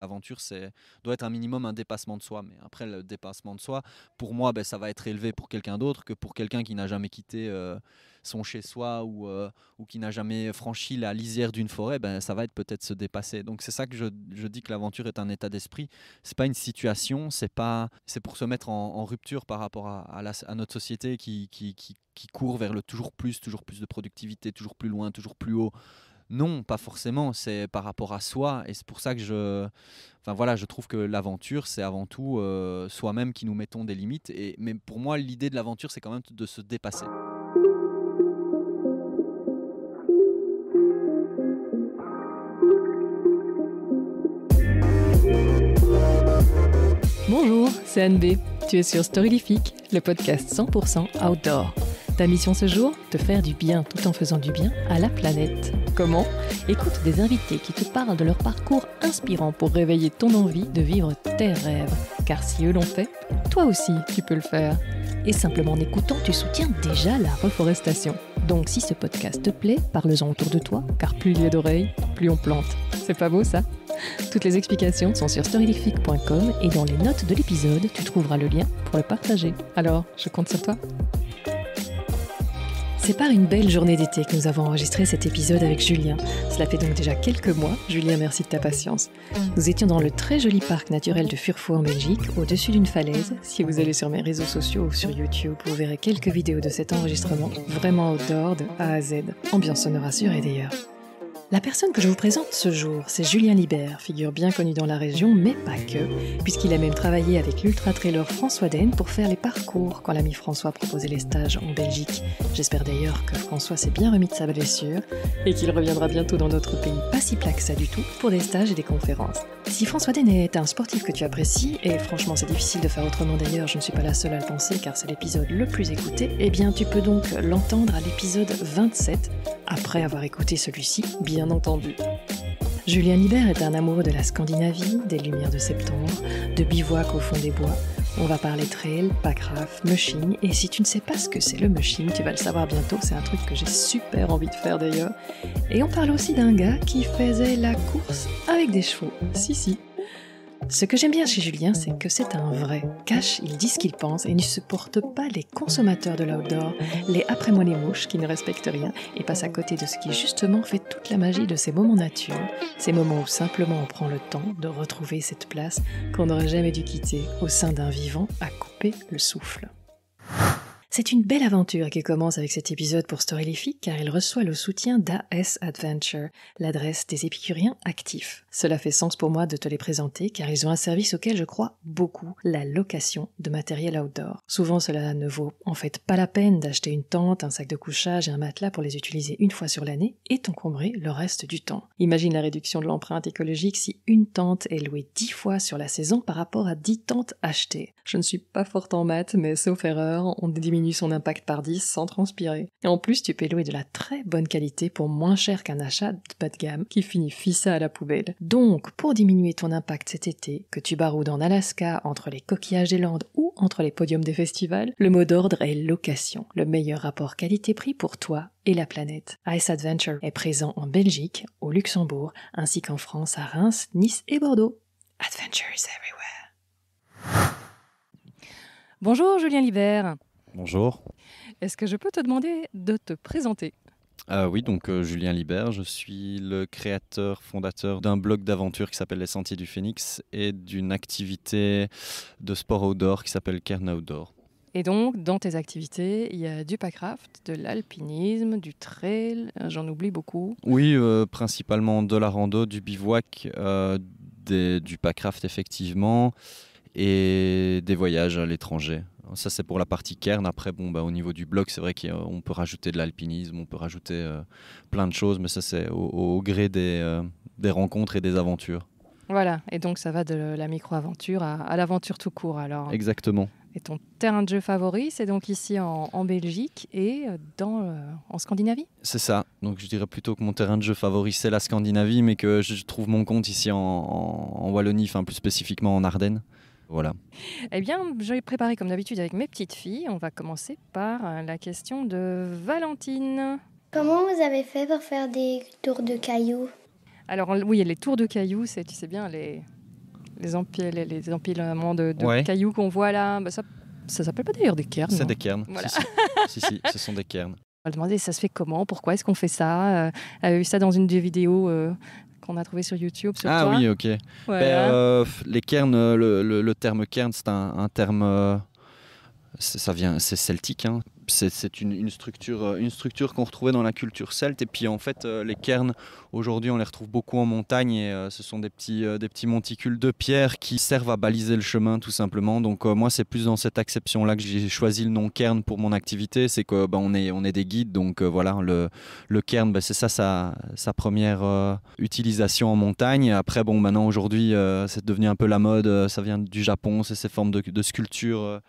Aventure, c'est doit être un minimum un dépassement de soi. Mais après, le dépassement de soi, pour moi, ben, ça va être élevé pour quelqu'un d'autre que pour quelqu'un qui n'a jamais quitté euh, son chez-soi ou, euh, ou qui n'a jamais franchi la lisière d'une forêt. Ben, ça va être peut-être se dépasser. Donc c'est ça que je, dis que l'aventure est un état d'esprit. C'est pas une situation. C'est pas c'est pour se mettre en, rupture par rapport à, notre société qui, qui, qui court vers le toujours plus, toujours plus de productivité, toujours plus loin, toujours plus haut. Non, pas forcément. C'est par rapport à soi. Et c'est pour ça que je, enfin voilà, je trouve que l'aventure, c'est avant tout euh, soi-même qui nous mettons des limites. Et, mais pour moi, l'idée de l'aventure, c'est quand même de se dépasser. Bonjour, c'est Anne Tu es sur Storylifique, le podcast 100% outdoor. Ta mission ce jour Te faire du bien tout en faisant du bien à la planète. Comment Écoute des invités qui te parlent de leur parcours inspirant pour réveiller ton envie de vivre tes rêves. Car si eux l'ont fait, toi aussi tu peux le faire. Et simplement en écoutant, tu soutiens déjà la reforestation. Donc si ce podcast te plaît, parle-en autour de toi, car plus il y a d'oreilles, plus on plante. C'est pas beau ça toutes les explications sont sur storylific.com et dans les notes de l'épisode, tu trouveras le lien pour le partager. Alors, je compte sur toi. C'est par une belle journée d'été que nous avons enregistré cet épisode avec Julien. Cela fait donc déjà quelques mois. Julien, merci de ta patience. Nous étions dans le très joli parc naturel de Furfou en Belgique, au-dessus d'une falaise. Si vous allez sur mes réseaux sociaux ou sur YouTube, vous verrez quelques vidéos de cet enregistrement, vraiment outdoor de A à Z. Ambiance sonore assurée d'ailleurs. La personne que je vous présente ce jour, c'est Julien Libert, figure bien connue dans la région, mais pas que, puisqu'il a même travaillé avec l'ultra-trailer François Den pour faire les parcours quand l'ami François proposait les stages en Belgique. J'espère d'ailleurs que François s'est bien remis de sa blessure et qu'il reviendra bientôt dans notre pays pas si plat que ça du tout pour des stages et des conférences. Si François Den est un sportif que tu apprécies, et franchement c'est difficile de faire autrement d'ailleurs, je ne suis pas la seule à le penser car c'est l'épisode le plus écouté, eh bien tu peux donc l'entendre à l'épisode 27, après avoir écouté celui-ci, bien entendu. Julien Libert est un amoureux de la Scandinavie, des Lumières de septembre, de bivouac au fond des bois. On va parler trail, packraft, mushing, et si tu ne sais pas ce que c'est le mushing, tu vas le savoir bientôt, c'est un truc que j'ai super envie de faire d'ailleurs. Et on parle aussi d'un gars qui faisait la course avec des chevaux. Si, si, ce que j'aime bien chez Julien, c'est que c'est un vrai. Cash, il dit ce qu'il pense et ne supporte pas les consommateurs de l'outdoor, les après-moi mouches qui ne respectent rien et passent à côté de ce qui justement fait toute la magie de ces moments nature, ces moments où simplement on prend le temps de retrouver cette place qu'on n'aurait jamais dû quitter au sein d'un vivant à couper le souffle. C'est une belle aventure qui commence avec cet épisode pour Storylific car il reçoit le soutien d'AS Adventure, l'adresse des épicuriens actifs. Cela fait sens pour moi de te les présenter car ils ont un service auquel je crois beaucoup, la location de matériel outdoor. Souvent cela ne vaut en fait pas la peine d'acheter une tente, un sac de couchage et un matelas pour les utiliser une fois sur l'année et t'encombrer le reste du temps. Imagine la réduction de l'empreinte écologique si une tente est louée 10 fois sur la saison par rapport à 10 tentes achetées. Je ne suis pas forte en maths mais sauf erreur, on diminue son impact par 10 sans transpirer. Et en plus tu peux louer de la très bonne qualité pour moins cher qu'un achat de bas de gamme qui finit fissa à la poubelle. Donc, pour diminuer ton impact cet été, que tu baroudes en Alaska, entre les coquillages des Landes ou entre les podiums des festivals, le mot d'ordre est location, le meilleur rapport qualité-prix pour toi et la planète. Ice Adventure est présent en Belgique, au Luxembourg, ainsi qu'en France à Reims, Nice et Bordeaux. Adventure is everywhere. Bonjour Julien Libert. Bonjour. Est-ce que je peux te demander de te présenter ah oui, donc euh, Julien Libert, je suis le créateur, fondateur d'un blog d'aventure qui s'appelle Les Sentiers du Phénix et d'une activité de sport outdoor qui s'appelle Kern Outdoor. Et donc, dans tes activités, il y a du packraft, de l'alpinisme, du trail, euh, j'en oublie beaucoup. Oui, euh, principalement de la rando, du bivouac, du packraft effectivement, et des voyages à l'étranger. Ça, c'est pour la partie cairn. Après, bon, bah, au niveau du bloc, c'est vrai qu'on peut rajouter de l'alpinisme, on peut rajouter euh, plein de choses, mais ça, c'est au, gré des, euh, des, rencontres et des aventures. Voilà, et donc ça va de la micro-aventure à, l'aventure tout court, alors. Exactement. Et ton terrain de jeu favori, c'est donc ici en, Belgique et euh, dans, en Scandinavie C'est ça. Donc je dirais plutôt que mon terrain de jeu favori, c'est la Scandinavie, mais que je trouve mon compte ici en, Wallonie, enfin plus spécifiquement en Ardennes. Voilà. Eh bien, j'ai préparé comme d'habitude avec mes petites filles. On va commencer par euh, la question de Valentine. Comment vous avez fait pour faire des tours de cailloux Alors oui, les tours de cailloux, c'est tu sais bien les les, les, empilements de, cailloux qu'on voit là. Bah, ça ça s'appelle pas d'ailleurs des cairns. C'est des cairns. Voilà. Si, si. ce sont des cairns. On va demander ça se fait comment, pourquoi est-ce qu'on fait ça. Euh, elle vu ça dans une des vidéos euh, qu'on a trouvé sur YouTube. Sur ah oui, ok. Ben, euh, les cairns, euh, le, le, terme cairn, c'est un, un, terme. Euh, ça vient, c'est celtique, hein, c'est euh, une, structure, qu'on retrouvait dans la culture celte. Et puis en fait, euh, les cairns, aujourd'hui, on les retrouve beaucoup en montagne et euh, ce sont des petits, monticules de pierre qui servent à baliser le chemin tout simplement. Donc moi, c'est plus dans cette acception-là que j'ai choisi le nom cairn pour mon activité. C'est qu'on bah, est, des guides, donc voilà, le, le cairn, bah, c'est ça sa, première utilisation en montagne. Après, bon, maintenant aujourd'hui, c'est devenu un peu la mode, ça vient du Japon, c'est ces formes de, de sculptures.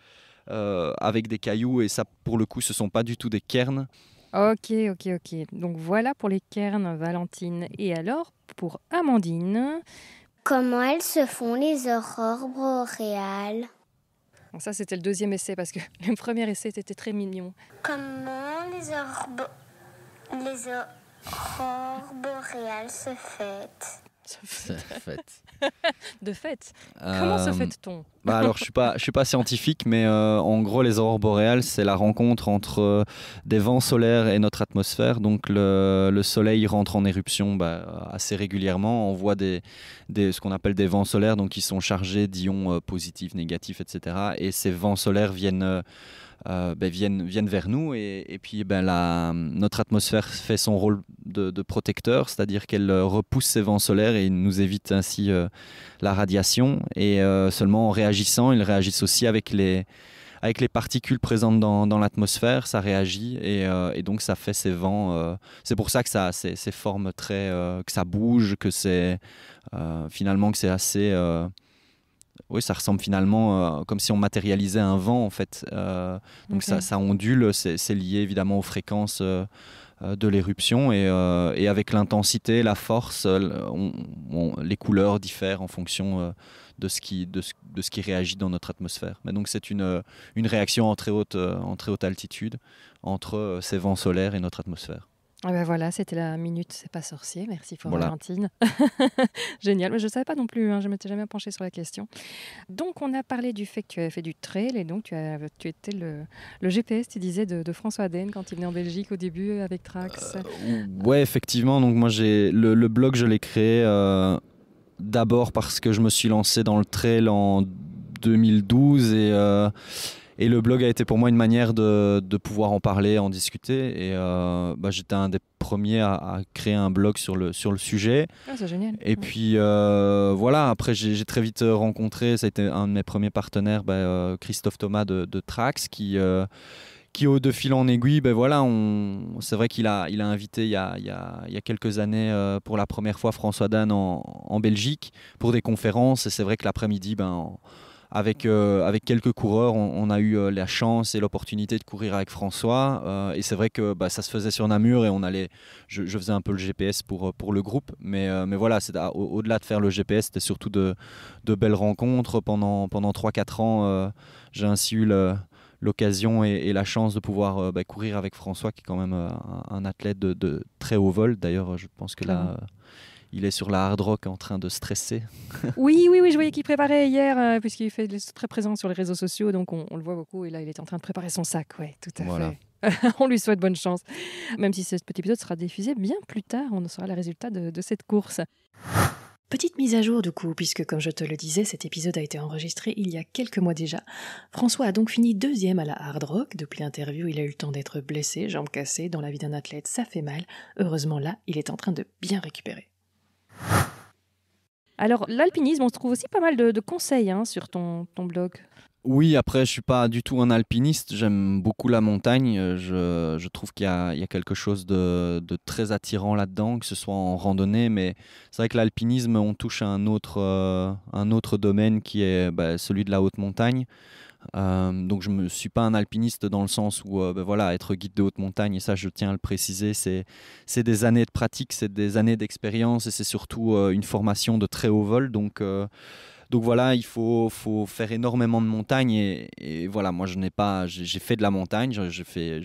Euh, avec des cailloux. Et ça, pour le coup, ce sont pas du tout des cairns. Ok, ok, ok. Donc voilà pour les cairns, Valentine. Et alors, pour Amandine. Comment elles se font les aurores boréales ça, c'était le deuxième essai parce que le premier essai était très mignon. Comment les aurores, les aurores boréales se fêtent Se fêtent. de fait. Comment se euh, fait-on bah Alors, je suis, pas, je suis pas scientifique, mais euh, en gros, les aurores boréales, c'est la rencontre entre euh, des vents solaires et notre atmosphère. Donc, le, soleil rentre en éruption bah, assez régulièrement. On voit des, ce qu'on appelle des vents solaires, donc ils sont chargés d'ions positifs, négatifs, etc. Et ces vents solaires viennent euh, ben, viennent, viennent vers nous. Et, puis ben, la, notre atmosphère fait son rôle de, protecteur, c'est-à-dire qu'elle euh, repousse ces vents solaires et nous évite ainsi euh, la radiation. Et seulement en réagissant, ils réagissent aussi avec les, avec les particules présentes dans, dans l'atmosphère, ça réagit et, donc ça fait ces vents. c'est pour ça que ça, c'est forme très, que ça bouge, que c'est finalement que c'est assez oui, ça ressemble finalement euh, comme si on matérialisait un vent en fait. Euh, donc ça, ondule, c'est lié évidemment aux fréquences euh, de l'éruption et, avec l'intensité, la force, les couleurs diffèrent en fonction de, ce qui, de ce qui réagit dans notre atmosphère. Mais donc c'est une, une réaction en haute, en très haute altitude entre ces vents solaires et notre atmosphère. Ah ben voilà, c'était la minute, c'est pas sorcier. Merci pour Valentine. Génial, mais je ne savais pas non plus, hein, je ne m'étais jamais penchée sur la question. Donc on a parlé du fait que tu avais fait du trail et donc tu, étais le, GPS, tu disais, de, François Aden quand il venait en Belgique au début avec Trax. Oui, euh, ouais, effectivement, donc moi j'ai le, blog, je l'ai créé euh, d'abord parce que je me suis lancé dans le trail en 2012 et... Euh, et le blog a été pour moi une manière de, pouvoir en parler, en discuter. Et euh, bah, j'étais un des premiers à, créer un blog sur le, sur le sujet. Ah, c'est génial. Et puis euh, voilà, après j'ai très vite euh, rencontré, ça a été un de mes premiers partenaires, bah, Christophe Thomas de, Trax, qui qui au de fil en aiguille, ben voilà, c'est vrai qu'il a, il a invité il y a, quelques années pour la première fois François Dan en, en Belgique pour des conférences. Et c'est vrai que l'après-midi, ben, avec, euh, avec quelques coureurs, on, a eu euh, la chance et l'opportunité de courir avec François. Euh, et c'est vrai que bah, ça se faisait sur Namur et on allait, je, faisais un peu le GPS pour, pour le groupe. Mais, mais voilà, ah, au-delà de faire le GPS, c'était surtout de, de, belles rencontres. Pendant, pendant 3-4 ans, j'ai ainsi eu l'occasion et, la chance de pouvoir bah, courir avec François, qui est quand même un, athlète de, très haut vol. D'ailleurs, je pense que là il est sur la hard rock en train de stresser. oui, oui, oui, je voyais qu'il préparait hier, euh, puisqu'il fait très présent sur les réseaux sociaux, donc on, le voit beaucoup. Et là, il est en train de préparer son sac, ouais, tout à fait. on lui souhaite bonne chance, même si ce petit épisode sera diffusé bien plus tard, on saura le résultat de, de cette course. Petite mise à jour du coup, puisque comme je te le disais, cet épisode a été enregistré il y a quelques mois déjà. François a donc fini deuxième à la Hard Rock. Depuis l'interview, il a eu le temps d'être blessé, jambes cassées. Dans la vie d'un athlète, ça fait mal. Heureusement là, il est en train de bien récupérer. Alors, l'alpinisme, on se trouve aussi pas mal de, conseils hein, sur ton, blog. Oui, après, je suis pas du tout un alpiniste. J'aime beaucoup la montagne. Je, trouve qu'il y, a quelque chose de, très attirant là-dedans, que ce soit en randonnée. Mais c'est vrai que l'alpinisme, on touche à un autre, euh, un autre domaine qui est bah, celui de la haute montagne. Euh, donc je ne suis pas un alpiniste dans le sens où euh, ben voilà, être guide de haute montagne, et ça je tiens à le préciser, c'est des années de pratique, c'est des années d'expérience et c'est surtout euh, une formation de très haut vol. Donc donc voilà, il faut, faire énormément de montagnes. Et, voilà, moi, je n'ai pas, j'ai fait de la montagne, j'ai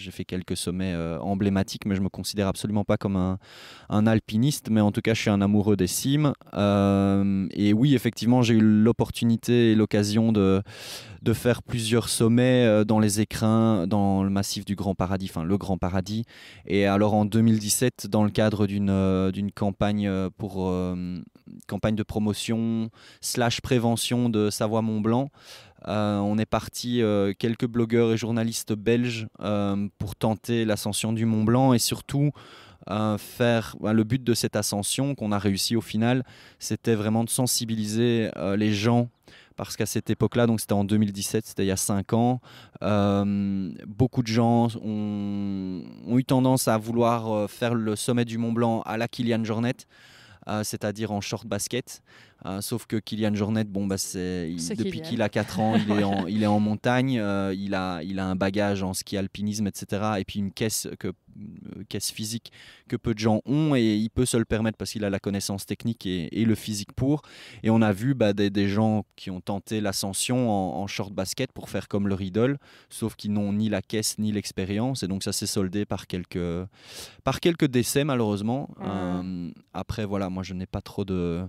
fait, quelques sommets euh, emblématiques, mais je me considère absolument pas comme un, alpiniste. Mais en tout cas, je suis un amoureux des cimes. Euh, et oui, effectivement, j'ai eu l'opportunité et l'occasion de, faire plusieurs sommets euh, dans les écrins, dans le massif du Grand Paradis, enfin le Grand Paradis. Et alors en 2017, dans le cadre d'une campagne pour campagne de promotion slash prévention de Savoie Mont Blanc. Euh, on est parti euh, quelques blogueurs et journalistes belges euh, pour tenter l'ascension du Mont Blanc et surtout faire ben, le but de cette ascension qu'on a réussi au final, c'était vraiment de sensibiliser les gens parce qu'à cette époque-là, donc c'était en 2017, c'était il y a 5 ans, beaucoup de gens ont, ont, eu tendance à vouloir faire le sommet du Mont Blanc à la Kilian Jornet, euh, c'est-à-dire en short basket euh, sauf que Kylian Jornet, bon, bah, c'est, depuis qu'il a 4 ans, il est en, montagne, euh, il, a, il a un bagage en ski alpinisme, etc. Et puis une caisse, que, euh, caisse physique que peu de gens ont et il peut se le permettre parce qu'il a la connaissance technique et, le physique pour. Et on a vu bah, des, gens qui ont tenté l'ascension en, short basket pour faire comme le riddle sauf qu'ils n'ont ni la caisse ni l'expérience. Et donc ça s'est soldé par quelques, par quelques décès malheureusement. après, voilà, moi je n'ai pas trop de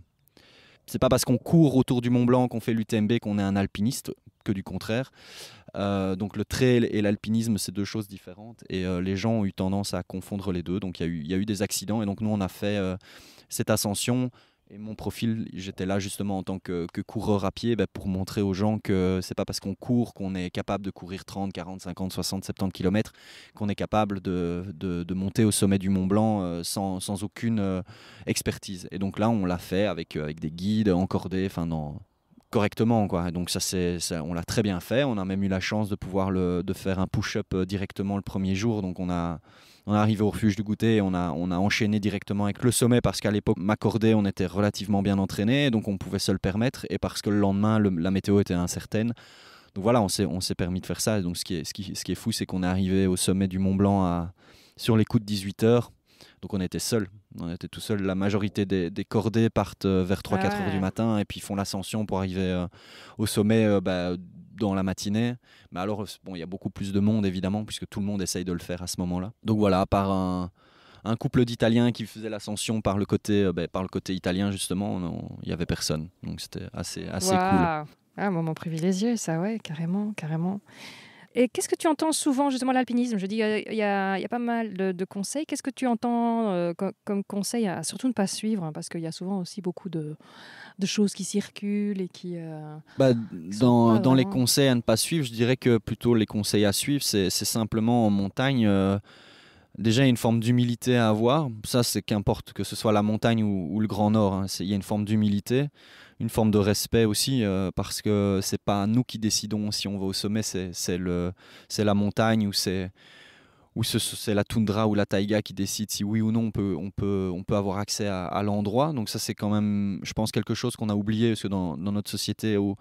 c'est pas parce qu'on court autour du Mont Blanc qu'on fait l'UTMB qu'on est un alpiniste, que du contraire. Euh, donc le trail et l'alpinisme, c'est deux choses différentes. Et euh, les gens ont eu tendance à confondre les deux. Donc il y, a eu des accidents. Et donc nous, on a fait euh, cette ascension et mon profil, j'étais là justement en tant que, coureur à pied bah, pour montrer aux gens que c'est pas parce qu'on court qu'on est capable de courir 30, 40, 50, 60, 70 km qu'on est capable de, monter au sommet du Mont Blanc euh, sans, aucune euh, expertise. Et donc là, on l'a fait avec, euh, avec des guides encordés, enfin correctement quoi. Donc ça c'est on l'a très bien fait. On a même eu la chance de pouvoir de faire un push-up directement le premier jour. Donc on a on est arrivé au refuge du goûter et on a, on a enchaîné directement avec le sommet parce qu'à l'époque, m'accordait, on était relativement bien entraîné, donc on pouvait se le permettre. Et parce que le lendemain, la météo était incertaine. Donc voilà, on s'est, permis de faire ça. Donc ce qui est, ce qui, est fou, c'est qu'on est arrivé au sommet du Mont Blanc à, sur les coups de 18 heures. Donc on était seul, on était tout seul. La majorité des, cordées partent euh, vers 3-4 heures du matin et puis font l'ascension pour arriver euh, au sommet euh, bah, dans la matinée. Mais alors, bon, il y a beaucoup plus de monde, évidemment, puisque tout le monde essaye de le faire à ce moment-là. Donc voilà, à un, un couple d'Italiens qui faisait l'ascension par le côté, euh, ben, par le côté italien justement, il y avait personne. Donc c'était assez, assez cool. Ah, moment privilégié, ça, ouais, carrément, carrément. Et qu'est-ce que tu entends souvent justement l'alpinisme Je dis, euh, il y, a pas mal de, conseils. Qu'est-ce que tu entends euh, comme conseil à surtout ne pas suivre hein, Parce qu'il y a souvent aussi beaucoup de, de choses qui circulent et qui. Euh, bah, dans, dans les conseils à ne pas suivre, je dirais que plutôt les conseils à suivre, c'est simplement en montagne. Euh, déjà, une forme d'humilité à avoir. Ça, c'est qu'importe que ce soit la montagne ou, le Grand Nord. Hein, il y a une forme d'humilité, une forme de respect aussi, euh, parce que c'est pas nous qui décidons si on va au sommet, c'est la montagne ou c'est où c'est la toundra ou la taïga qui décide si oui ou non on peut, on peut, on peut avoir accès à, l'endroit. Donc ça c'est quand même, je pense, quelque chose qu'on a oublié, parce que dans, dans notre société où,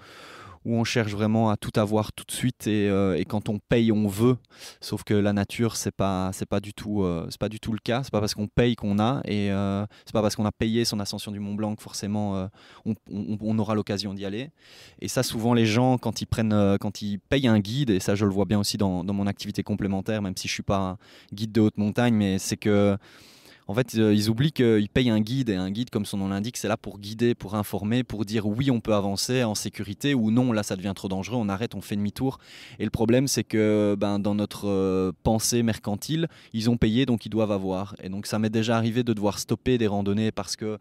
où on cherche vraiment à tout avoir tout de suite euh, et, quand on paye, on veut. Sauf que la nature, c'est pas, c'est pas, du, tout, euh, c'est pas du tout le cas. C'est pas parce qu'on paye qu'on a et euh, c'est pas parce qu'on a payé son ascension du Mont Blanc que forcément on, aura l'occasion d'y aller. Et ça, souvent, les gens, quand ils, prennent, quand ils payent un guide, et ça, je le vois bien aussi dans, dans mon activité complémentaire, même si je suis pas guide de haute montagne, mais c'est que en fait, euh, ils oublient qu'ils payent un guide, et un guide, comme son nom l'indique, c'est là pour guider, pour informer, pour dire oui, on peut avancer en sécurité, ou non, là, ça devient trop dangereux, on arrête, on fait demi-tour. Et le problème, c'est que ben, dans notre euh, pensée mercantile, ils ont payé, donc ils doivent avoir. Et donc, ça m'est déjà arrivé de devoir stopper des randonnées parce que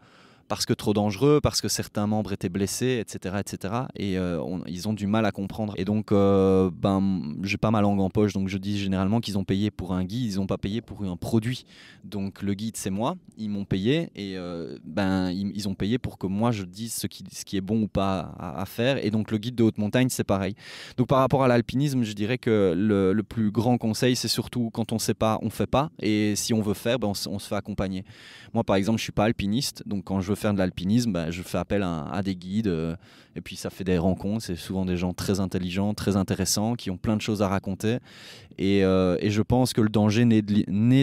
parce que trop dangereux, parce que certains membres étaient blessés, etc. etc. et euh, ils ont du mal à comprendre. Et donc, euh, ben, j'ai pas ma langue en poche, donc je dis généralement qu'ils ont payé pour un guide, ils n'ont pas payé pour un produit. Donc le guide, c'est moi, ils m'ont payé, et euh, ben, ils, ont payé pour que moi je dise ce qui, ce qui est bon ou pas à, faire. Et donc le guide de haute montagne, c'est pareil. Donc par rapport à l'alpinisme, je dirais que le, plus grand conseil, c'est surtout quand on ne sait pas, on ne fait pas. Et si on veut faire, ben, on, on, se fait accompagner. Moi, par exemple, je ne suis pas alpiniste, donc quand je veux faire de l'alpinisme, bah, je fais appel à, des guides. Euh, et puis ça fait des rencontres. C'est souvent des gens très intelligents, très intéressants, qui ont plein de choses à raconter. Et, euh, et je pense que le danger naît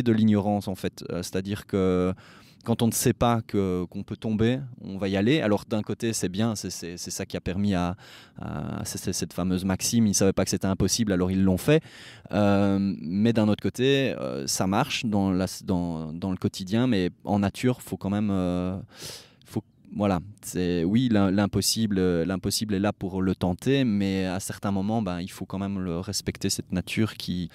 de, l'ignorance, en fait. Euh, c'est-à-dire que quand on ne sait pas que, qu'on peut tomber, on va y aller. Alors d'un côté, c'est bien, c'est, ça qui a permis à, cette fameuse maxime, ils ne savaient pas que c'était impossible, alors ils l'ont fait. Euh, mais d'un autre côté, euh, ça marche dans, la, dans, dans, le quotidien, mais en nature, faut quand même... Euh, faut, voilà, c'est oui l'impossible, l'impossible est là pour le tenter, mais à certains moments, ben, il faut quand même le respecter cette nature qui,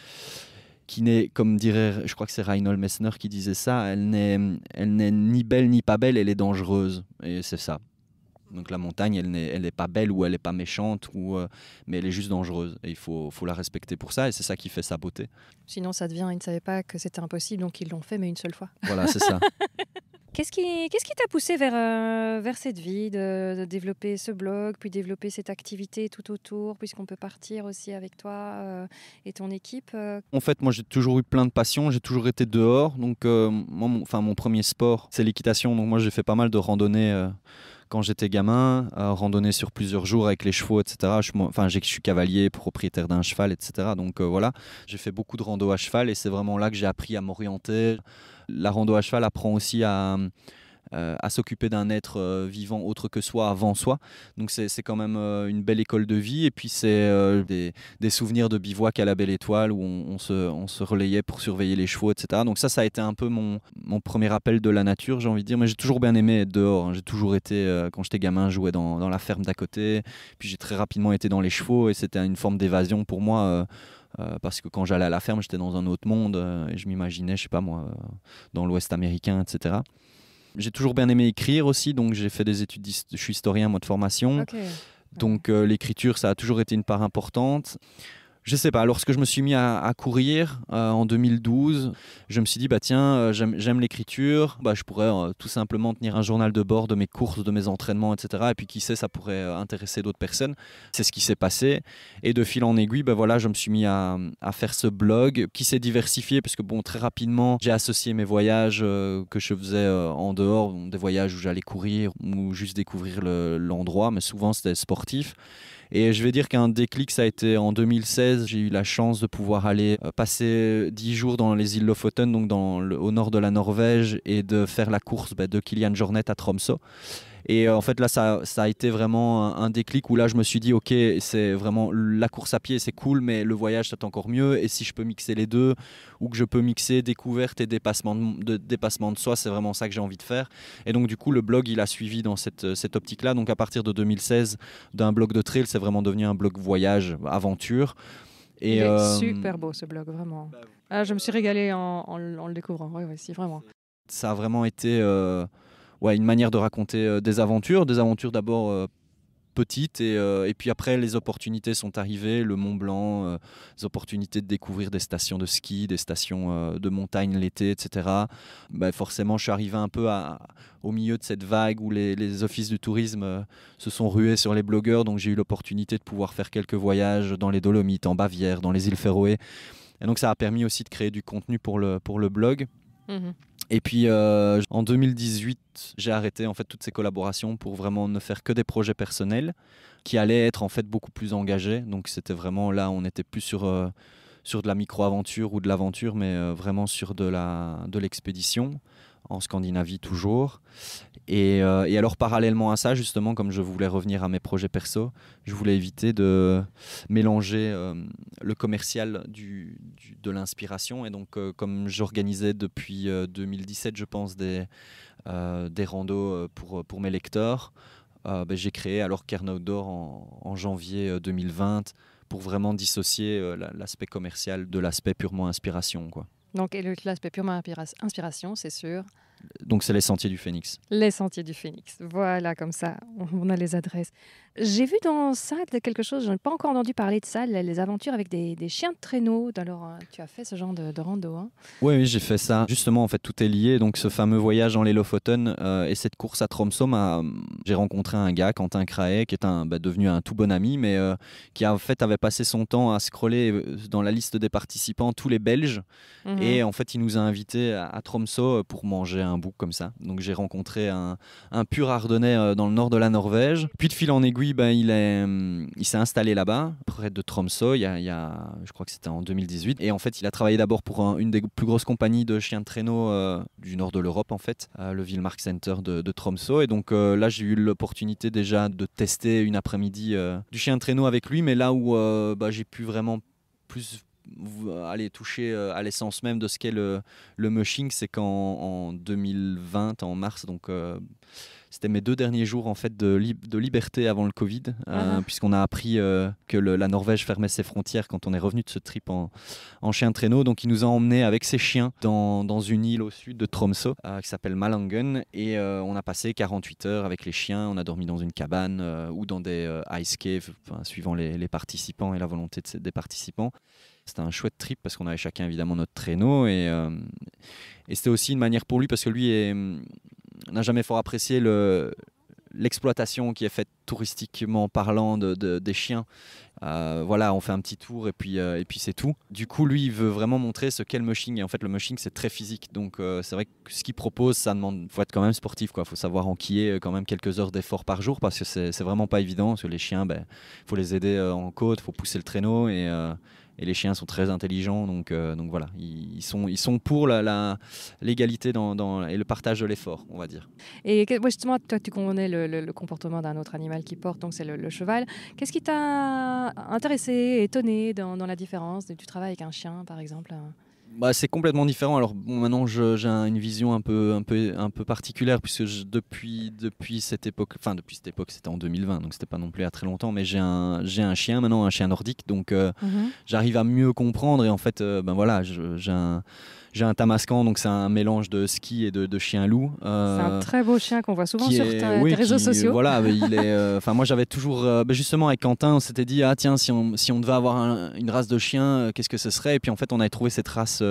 qui n'est, comme dirait, je crois que c'est Reinhold Messner qui disait ça, elle n'est, elle n'est ni belle ni pas belle, elle est dangereuse. Et c'est ça. Donc la montagne, elle n'est, elle pas belle ou elle n'est pas méchante, ou, euh, mais elle est juste dangereuse. Et il faut, faut la respecter pour ça, et c'est ça qui fait sa beauté. Sinon, ça devient, ils ne savaient pas que c'était impossible, donc ils l'ont fait, mais une seule fois. Voilà, c'est ça. Qu'est-ce qui t'a poussé vers, euh, cette vie, de, développer ce blog, puis développer cette activité tout autour, puisqu'on peut partir aussi avec toi euh, et ton équipe euh? En fait, moi j'ai toujours eu plein de passions, j'ai toujours été dehors. Donc, mon, enfin, mon premier sport, c'est l'équitation. Donc, moi j'ai fait pas mal de randonnées quand j'étais gamin, randonnées sur plusieurs jours avec les chevaux, etc. Je, je suis cavalier, propriétaire d'un cheval, etc. Donc voilà, j'ai fait beaucoup de rando à cheval et c'est vraiment là que j'ai appris à m'orienter, la rando à cheval apprend aussi à, euh, s'occuper d'un être euh, vivant autre que soi avant soi. Donc c'est quand même euh, une belle école de vie. Et puis c'est des, souvenirs de bivouac à la belle étoile où on, se, relayait pour surveiller les chevaux, etc. Donc ça, ça a été un peu mon, premier appel de la nature, j'ai envie de dire. Mais j'ai toujours bien aimé être dehors. Hein. J'ai toujours été, quand j'étais gamin, je dans, dans la ferme d'à côté. Puis j'ai très rapidement été dans les chevaux et c'était une forme d'évasion pour moi. Euh, parce que quand j'allais à la ferme, j'étais dans un autre monde euh, et je m'imaginais, je sais pas moi, euh, dans l'Ouest américain, etc. J'ai toujours bien aimé écrire aussi, donc j'ai fait des études, je suis historien, moi de formation. Donc l'écriture, ça a toujours été une part importante je sais pas, lorsque je me suis mis à, courir euh, en 2012, je me suis dit, bah tiens, euh, j'aime l'écriture, bah, je pourrais euh, tout simplement tenir un journal de bord de mes courses, de mes entraînements, etc. Et puis qui sait, ça pourrait intéresser d'autres personnes. C'est ce qui s'est passé. Et de fil en aiguille, bah, voilà, je me suis mis à, faire ce blog qui s'est diversifié parce que bon, très rapidement, j'ai associé mes voyages que je faisais en dehors, des voyages où j'allais courir ou juste découvrir l'endroit, mais souvent c'était sportif. Et je vais dire qu'un déclic, ça a été en 2016. J'ai eu la chance de pouvoir aller euh, passer 10 jours dans les îles Lofoten, donc dans au nord de la Norvège, et de faire la course bah, de Kilian Jornet à Tromsø. Et euh, en fait, là, ça, a été vraiment un, déclic où là, je me suis dit, ok, c'est vraiment la course à pied, c'est cool, mais le voyage, c'est encore mieux. Et si je peux mixer les deux, ou que je peux mixer découverte et dépassement de, dépassement de soi, c'est vraiment ça que j'ai envie de faire. Et donc, du coup, le blog, il a suivi dans cette, euh, optique-là. Donc, à partir de 2016, d'un blog de trail, c'est vraiment devenu un blog voyage, aventure. Et il est euh, super beau ce blog, vraiment. Ah, je me suis régalé en, le découvrant, oui, oui, si, vraiment. Ça a vraiment été une manière de raconter euh, des aventures, des aventures d'abord euh, petites euh, et, puis après les opportunités sont arrivées, le Mont Blanc, les opportunités de découvrir des stations de ski, des stations de montagne l'été, etc. Bah forcément, je suis arrivé un peu au milieu de cette vague où les, offices du tourisme se sont rués sur les blogueurs, donc j'ai eu l'opportunité de pouvoir faire quelques voyages dans les Dolomites, en Bavière, dans les îles Féroé. Et donc ça a permis aussi de créer du contenu pour le, pour le blog. Mmh et puis euh, en 2018, j'ai arrêté en fait toutes ces collaborations pour vraiment ne faire que des projets personnels qui allaient être en fait beaucoup plus engagés. Donc c'était vraiment là, on n'était plus euh, sur de la micro-aventure ou de l'aventure, mais euh, vraiment sur de l'expédition en Scandinavie toujours. Euh, et, alors parallèlement à ça, justement, comme je voulais revenir à mes projets perso, je voulais éviter de mélanger euh, le commercial du, de l'inspiration. Et donc, euh, comme j'organisais depuis 2017, je pense, des, des randos pour, pour mes lecteurs, ben, j'ai créé alors en, en, janvier 2020 pour vraiment dissocier l'aspect commercial de l'aspect purement inspiration. Quoi. Donc, et l'aspect purement inspiration, c'est sûr. Donc, c'est les Sentiers du Phénix. Les Sentiers du Phénix. Voilà, comme ça, on a les adresses. J'ai vu dans ça quelque chose, je n'ai pas encore entendu parler de ça, les aventures avec des, chiens de traîneau. Alors, euh, tu as fait ce genre de, rando hein Oui, oui j'ai fait ça. Justement, en fait, tout est lié. Donc, ce fameux voyage en Lélofoten euh, et cette course à Tromsø, euh, j'ai rencontré un gars, Quentin Craé, qui est un, bah, devenu un tout bon ami, mais qui en fait avait passé son temps à scroller dans la liste des participants tous les Belges. Mhm. Et en fait, il nous a invités à, Tromsø pour manger un bout comme ça. Donc, j'ai rencontré un, un pur Ardennais dans le nord de la Norvège. Puis, de fil en aiguille, ben, euh, il, s'est installé là-bas, près de Tromsø, il y, je crois que c'était en 2018. Et en fait, il a travaillé d'abord pour une des plus grosses compagnies de chiens de traîneau euh, du nord de l'Europe, en fait, euh, le Villemark Center de, de Tromsø. Et donc là, j'ai eu l'opportunité déjà de tester une après-midi du chien de traîneau avec lui, mais là où bah, j'ai pu vraiment plus aller toucher à l'essence même de ce qu'est le, le mushing, c'est qu'en 2020, en mars, donc c'était mes deux derniers jours en fait de, de liberté avant le Covid, euh, ah ah. puisqu'on a appris euh, que la Norvège fermait ses frontières quand on est revenu de ce trip en, chien traîneau. Donc il nous a emmenés avec ses chiens dans, une île au sud de Tromsø euh, qui s'appelle Malangen et on a passé 48 heures avec les chiens. On a dormi dans une cabane ou dans des ice caves, suivant les, participants et la volonté des participants c'était un chouette trip parce qu'on avait chacun évidemment notre traîneau et, et c'était aussi une manière pour lui parce que lui est, n'a jamais fort apprécié le, l'exploitation qui est faite touristiquement parlant de, des chiens. Euh, voilà, on fait un petit tour et puis, euh, et puis c'est tout. Du coup, lui, il veut vraiment montrer ce qu'est le mushing. Et en fait, le mushing, c'est très physique. Donc, euh, c'est vrai que ce qu'il propose, ça demande. faut être quand même sportif. Il faut savoir en est quand même quelques heures d'effort par jour parce que c'est vraiment pas évident. Parce que les chiens, il ben, faut les aider en côte, il faut pousser le traîneau. Et et les chiens sont très intelligents, donc, euh, donc voilà, ils, sont, ils sont pour l'égalité la, dans, dans, et le partage de l'effort, on va dire. Et justement, toi, tu connais le, comportement d'un autre animal qui porte, donc c'est le, cheval. Qu'est-ce qui t'a intéressé, étonné dans, dans la différence Tu travailles avec un chien, par exemple euh? Bah, c'est complètement différent. Alors maintenant, j'ai une vision un peu, un peu, un peu particulière puisque depuis, depuis cette époque, enfin depuis cette époque, c'était en 2020, donc c'était pas non plus à très longtemps. Mais j'ai un, j'ai un chien maintenant, un chien nordique, donc euh, mhm. j'arrive à mieux comprendre. Et en fait, euh, ben voilà, j'ai un j'ai un Tamascan, donc c'est un mélange de ski et de, chien-loup. Euh, c'est un très beau chien qu'on voit souvent sur tes réseaux sociaux. Voilà, il est. Euh, enfin, moi j'avais toujours. Euh, ben, justement, avec Quentin, on s'était dit ah tiens, si on, devait avoir une race de chien, qu'est-ce que ce serait Et puis en fait, on avait trouvé cette race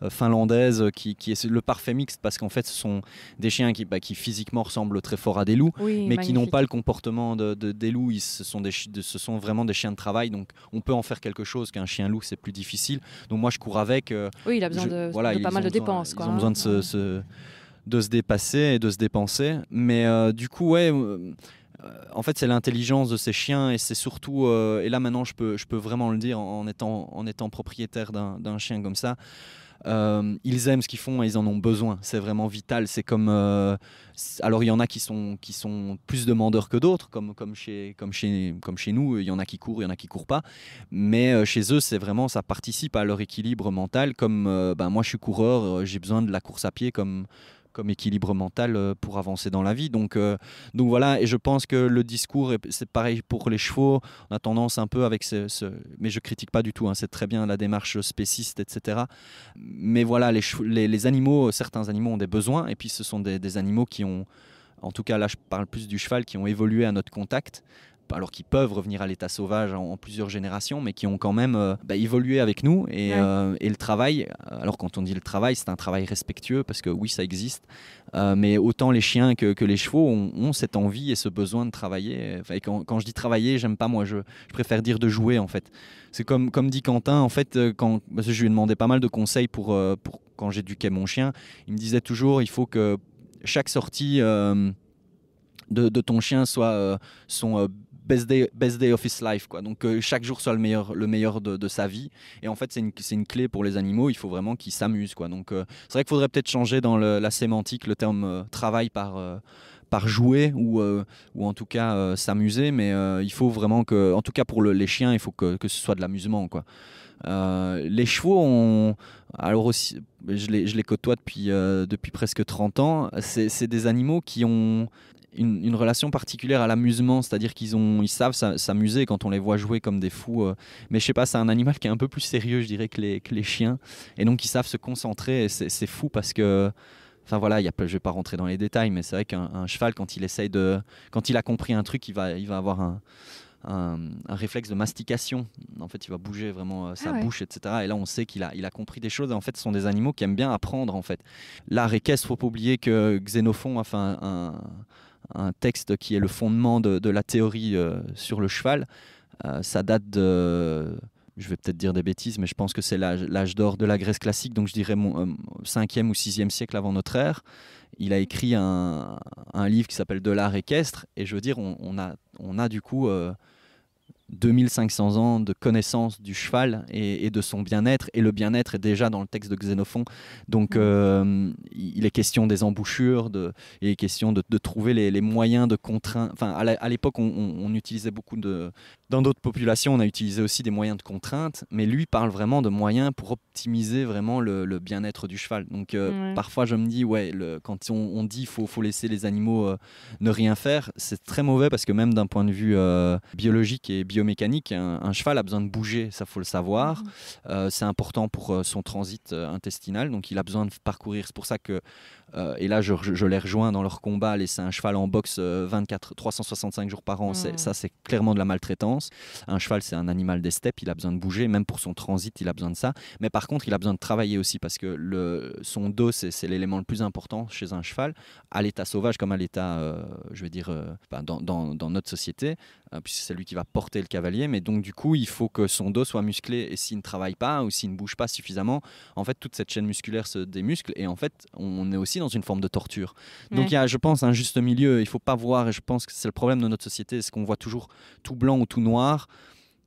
euh, finlandaise euh, qui, qui, est le parfait mixte parce qu'en fait ce sont des chiens qui, bah, qui physiquement ressemblent très fort à des loups mais qui n'ont pas le comportement de, des loups. Ils, ce, sont des, ce sont vraiment des chiens de travail donc on peut en faire quelque chose qu'un chien loup c'est plus difficile. Donc moi je cours avec. Euh, oui, il a besoin de, voilà, pas mal de dépenses. ils ont besoin de hein. se, de se dépasser et de se dépenser. Mais du coup, ouais. en fait, c'est l'intelligence de ces chiens et c'est surtout, et là maintenant je peux, je peux vraiment le dire en étant, en étant propriétaire d'un chien comme ça, euh, ils aiment ce qu'ils font et ils en ont besoin. C'est vraiment vital. C'est comme. Euh, alors, il y en a qui sont, qui sont plus demandeurs que d'autres, comme, comme, chez, comme, chez, comme chez nous. Il y en a qui courent, il y en a qui courent pas. Mais euh, chez eux, c'est vraiment. Ça participe à leur équilibre mental. Comme ben, moi, je suis coureur, j'ai besoin de la course à pied comme comme équilibre mental euh, pour avancer dans la vie. Donc, euh, donc voilà, et je pense que le discours, c'est pareil pour les chevaux, on a tendance un peu avec ce... mais je critique pas du tout, hein, c'est très bien la démarche spéciste, etc. Mais voilà, les, les, les, animaux, certains animaux ont des besoins, et puis ce sont des animaux qui ont en tout cas là je parle plus du cheval, qui ont évolué à notre contact alors qui peuvent revenir à l'état sauvage en, plusieurs générations, mais qui ont quand même euh, bah, évolué avec nous. Et, euh, le travail, euh, alors quand on dit le travail, c'est un travail respectueux parce que oui, ça existe, mais autant les chiens que, les chevaux ont, cette envie et ce besoin de travailler. quand, je dis travailler, j'aime pas moi, je, préfère dire de jouer en fait. C'est comme, comme dit Quentin, en fait, quand, je lui ai pas mal de conseils pour, quand j'éduquais mon chien, il me disait toujours il faut que chaque sortie de, ton chien soit son best day, of his life, quoi. Donc euh, chaque jour soit le meilleur, le meilleur de, sa vie. Et en fait, c'est une, une, clé pour les animaux. Il faut vraiment qu'ils s'amusent, quoi. Donc euh, c'est vrai qu'il faudrait peut-être changer dans la sémantique le terme euh, travail par par jouer ou, ou en tout cas s'amuser. Mais il faut vraiment que, en tout cas pour les chiens, il faut que, que ce soit de l'amusement, quoi. les chevaux ont. Alors aussi, je les, je les côtoie depuis, depuis presque 30 ans. C'est des animaux qui ont une, relation particulière à l'amusement, c'est-à-dire qu'ils ont, ils savent s'amuser quand on les voit jouer comme des fous. Euh. mais je sais pas, c'est un animal qui est un peu plus sérieux, je dirais, que les, chiens, et donc ils savent se concentrer. Et c'est, fou parce que, enfin voilà, y a, je vais pas rentrer dans les détails, mais c'est vrai qu'un cheval quand il essaye de, quand il a compris un truc, il va, il va avoir un réflexe de mastication. En fait, il va bouger vraiment euh, sa ah bouche, etc. Et là, on sait qu'il a, il a compris des choses. en fait, ce sont des animaux qui aiment bien apprendre, en fait. il ne faut pas oublier que Xénophon a fait un un texte qui est le fondement de, la théorie euh, sur le cheval. Euh, ça date de, je vais peut-être dire des bêtises, mais je pense que c'est l'âge d'or de la Grèce classique, donc je dirais mon, 5e euh, ou 6e siècle avant notre ère. Il a écrit un, livre qui s'appelle De l'art équestre, et je veux dire, a, on a du coup 2500 ans de connaissance du cheval et, de son bien-être. Et le bien-être est déjà dans le texte de Xénophon. Donc, mm. euh, il est question des embouchures, de, il est question de, trouver les, moyens de contraindre. Enfin, à l'époque, on, utilisait beaucoup de. Dans d'autres populations, on a utilisé aussi des moyens de contrainte, mais lui parle vraiment de moyens pour optimiser vraiment le, bien-être du cheval. Donc, euh, parfois, je me dis, ouais, quand on, dit faut, faut laisser les animaux euh, ne rien faire, c'est très mauvais parce que même d'un point de vue biologique et biologique, biomécanique, un, cheval a besoin de bouger, ça faut le savoir. Mmh. Euh, c'est important pour euh, son transit euh, intestinal, donc il a besoin de parcourir. C'est pour ça que euh, et là, je, les rejoins dans leur combat. Laisser un cheval en boxe 24, euh, 365 jours par an, mm. ça, c'est clairement de la maltraitance. Un cheval, c'est un animal des steppes, il a besoin de bouger, même pour son transit, il a besoin de ça. Mais par contre, il a besoin de travailler aussi parce que le, son dos, c'est l'élément le plus important chez un cheval, à l'état sauvage comme à l'état, euh, je veux dire, bah, dans, dans, notre société, puisque c'est lui qui va porter le cavalier. Mais donc, du coup, il faut que son dos soit musclé et s'il ne travaille pas ou s'il ne bouge pas suffisamment, en fait, toute cette chaîne musculaire se démuscle et en fait, on est aussi dans une forme de torture. Donc il y a, je pense, un juste milieu. Il faut pas voir, et je pense que c'est le problème de notre société, c'est qu'on voit toujours tout blanc ou tout noir.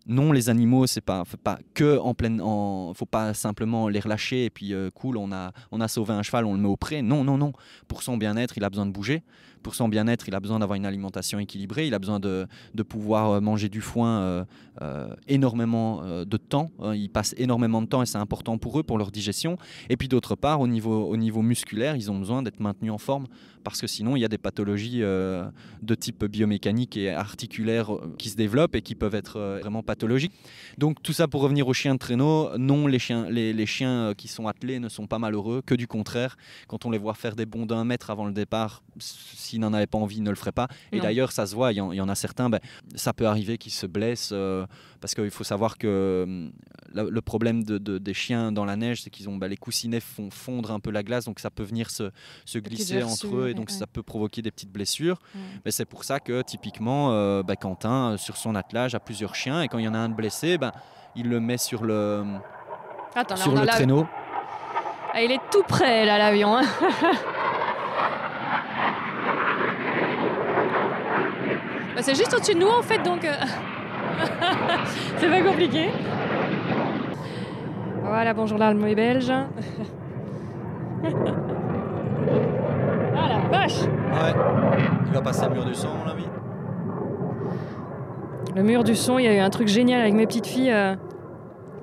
Non, les animaux, c'est pas, pas que en pleine, faut pas simplement les relâcher et puis euh, cool, on a, on a sauvé un cheval, on le met au pré. Non, non, non. Pour son bien-être, il a besoin de bouger pour son bien-être, il a besoin d'avoir une alimentation équilibrée, il a besoin de, de pouvoir euh, manger du foin euh, euh, énormément de temps. Hein, il passe énormément de temps et c'est important pour eux, pour leur digestion. Et puis d'autre part, au niveau, au niveau musculaire, ils ont besoin d'être maintenus en forme parce que sinon, il y a des pathologies de type biomécanique et articulaire qui se développent et qui peuvent être vraiment pathologiques. Donc tout ça pour revenir aux chiens de traîneau, non, les chiens, les, les chiens qui sont attelés ne sont pas malheureux, que du contraire, quand on les voit faire des bonds d'un mètre avant le départ, s'il n'en avait pas envie, ne le ferait pas. Et d'ailleurs, ça se voit, il y, en a certains, ben, ça peut arriver qu'ils se blessent, euh, parce qu'il faut savoir que hum, le problème de, des chiens dans la neige, c'est qu'ils ont ben, les coussinets font fondre un peu la glace, donc ça peut venir se, glisser entre eux, et donc ça peut provoquer des petites blessures. Mais c'est pour ça que typiquement, euh, ben, Quentin, euh, sur son attelage, a plusieurs chiens, et quand il y en a un de blessé, ben, il le met sur le, hum, sur le traîneau. Ah, il est tout près, là, l'avion. Hein. Bah, c'est juste au-dessus de nous en fait, donc euh, c'est pas compliqué. Voilà, bonjour l'Allemand et belge. ah la vache Ouais, il va passer le mur du son, mon ami. Le mur du son, il y a eu un truc génial avec mes petites filles. Euh,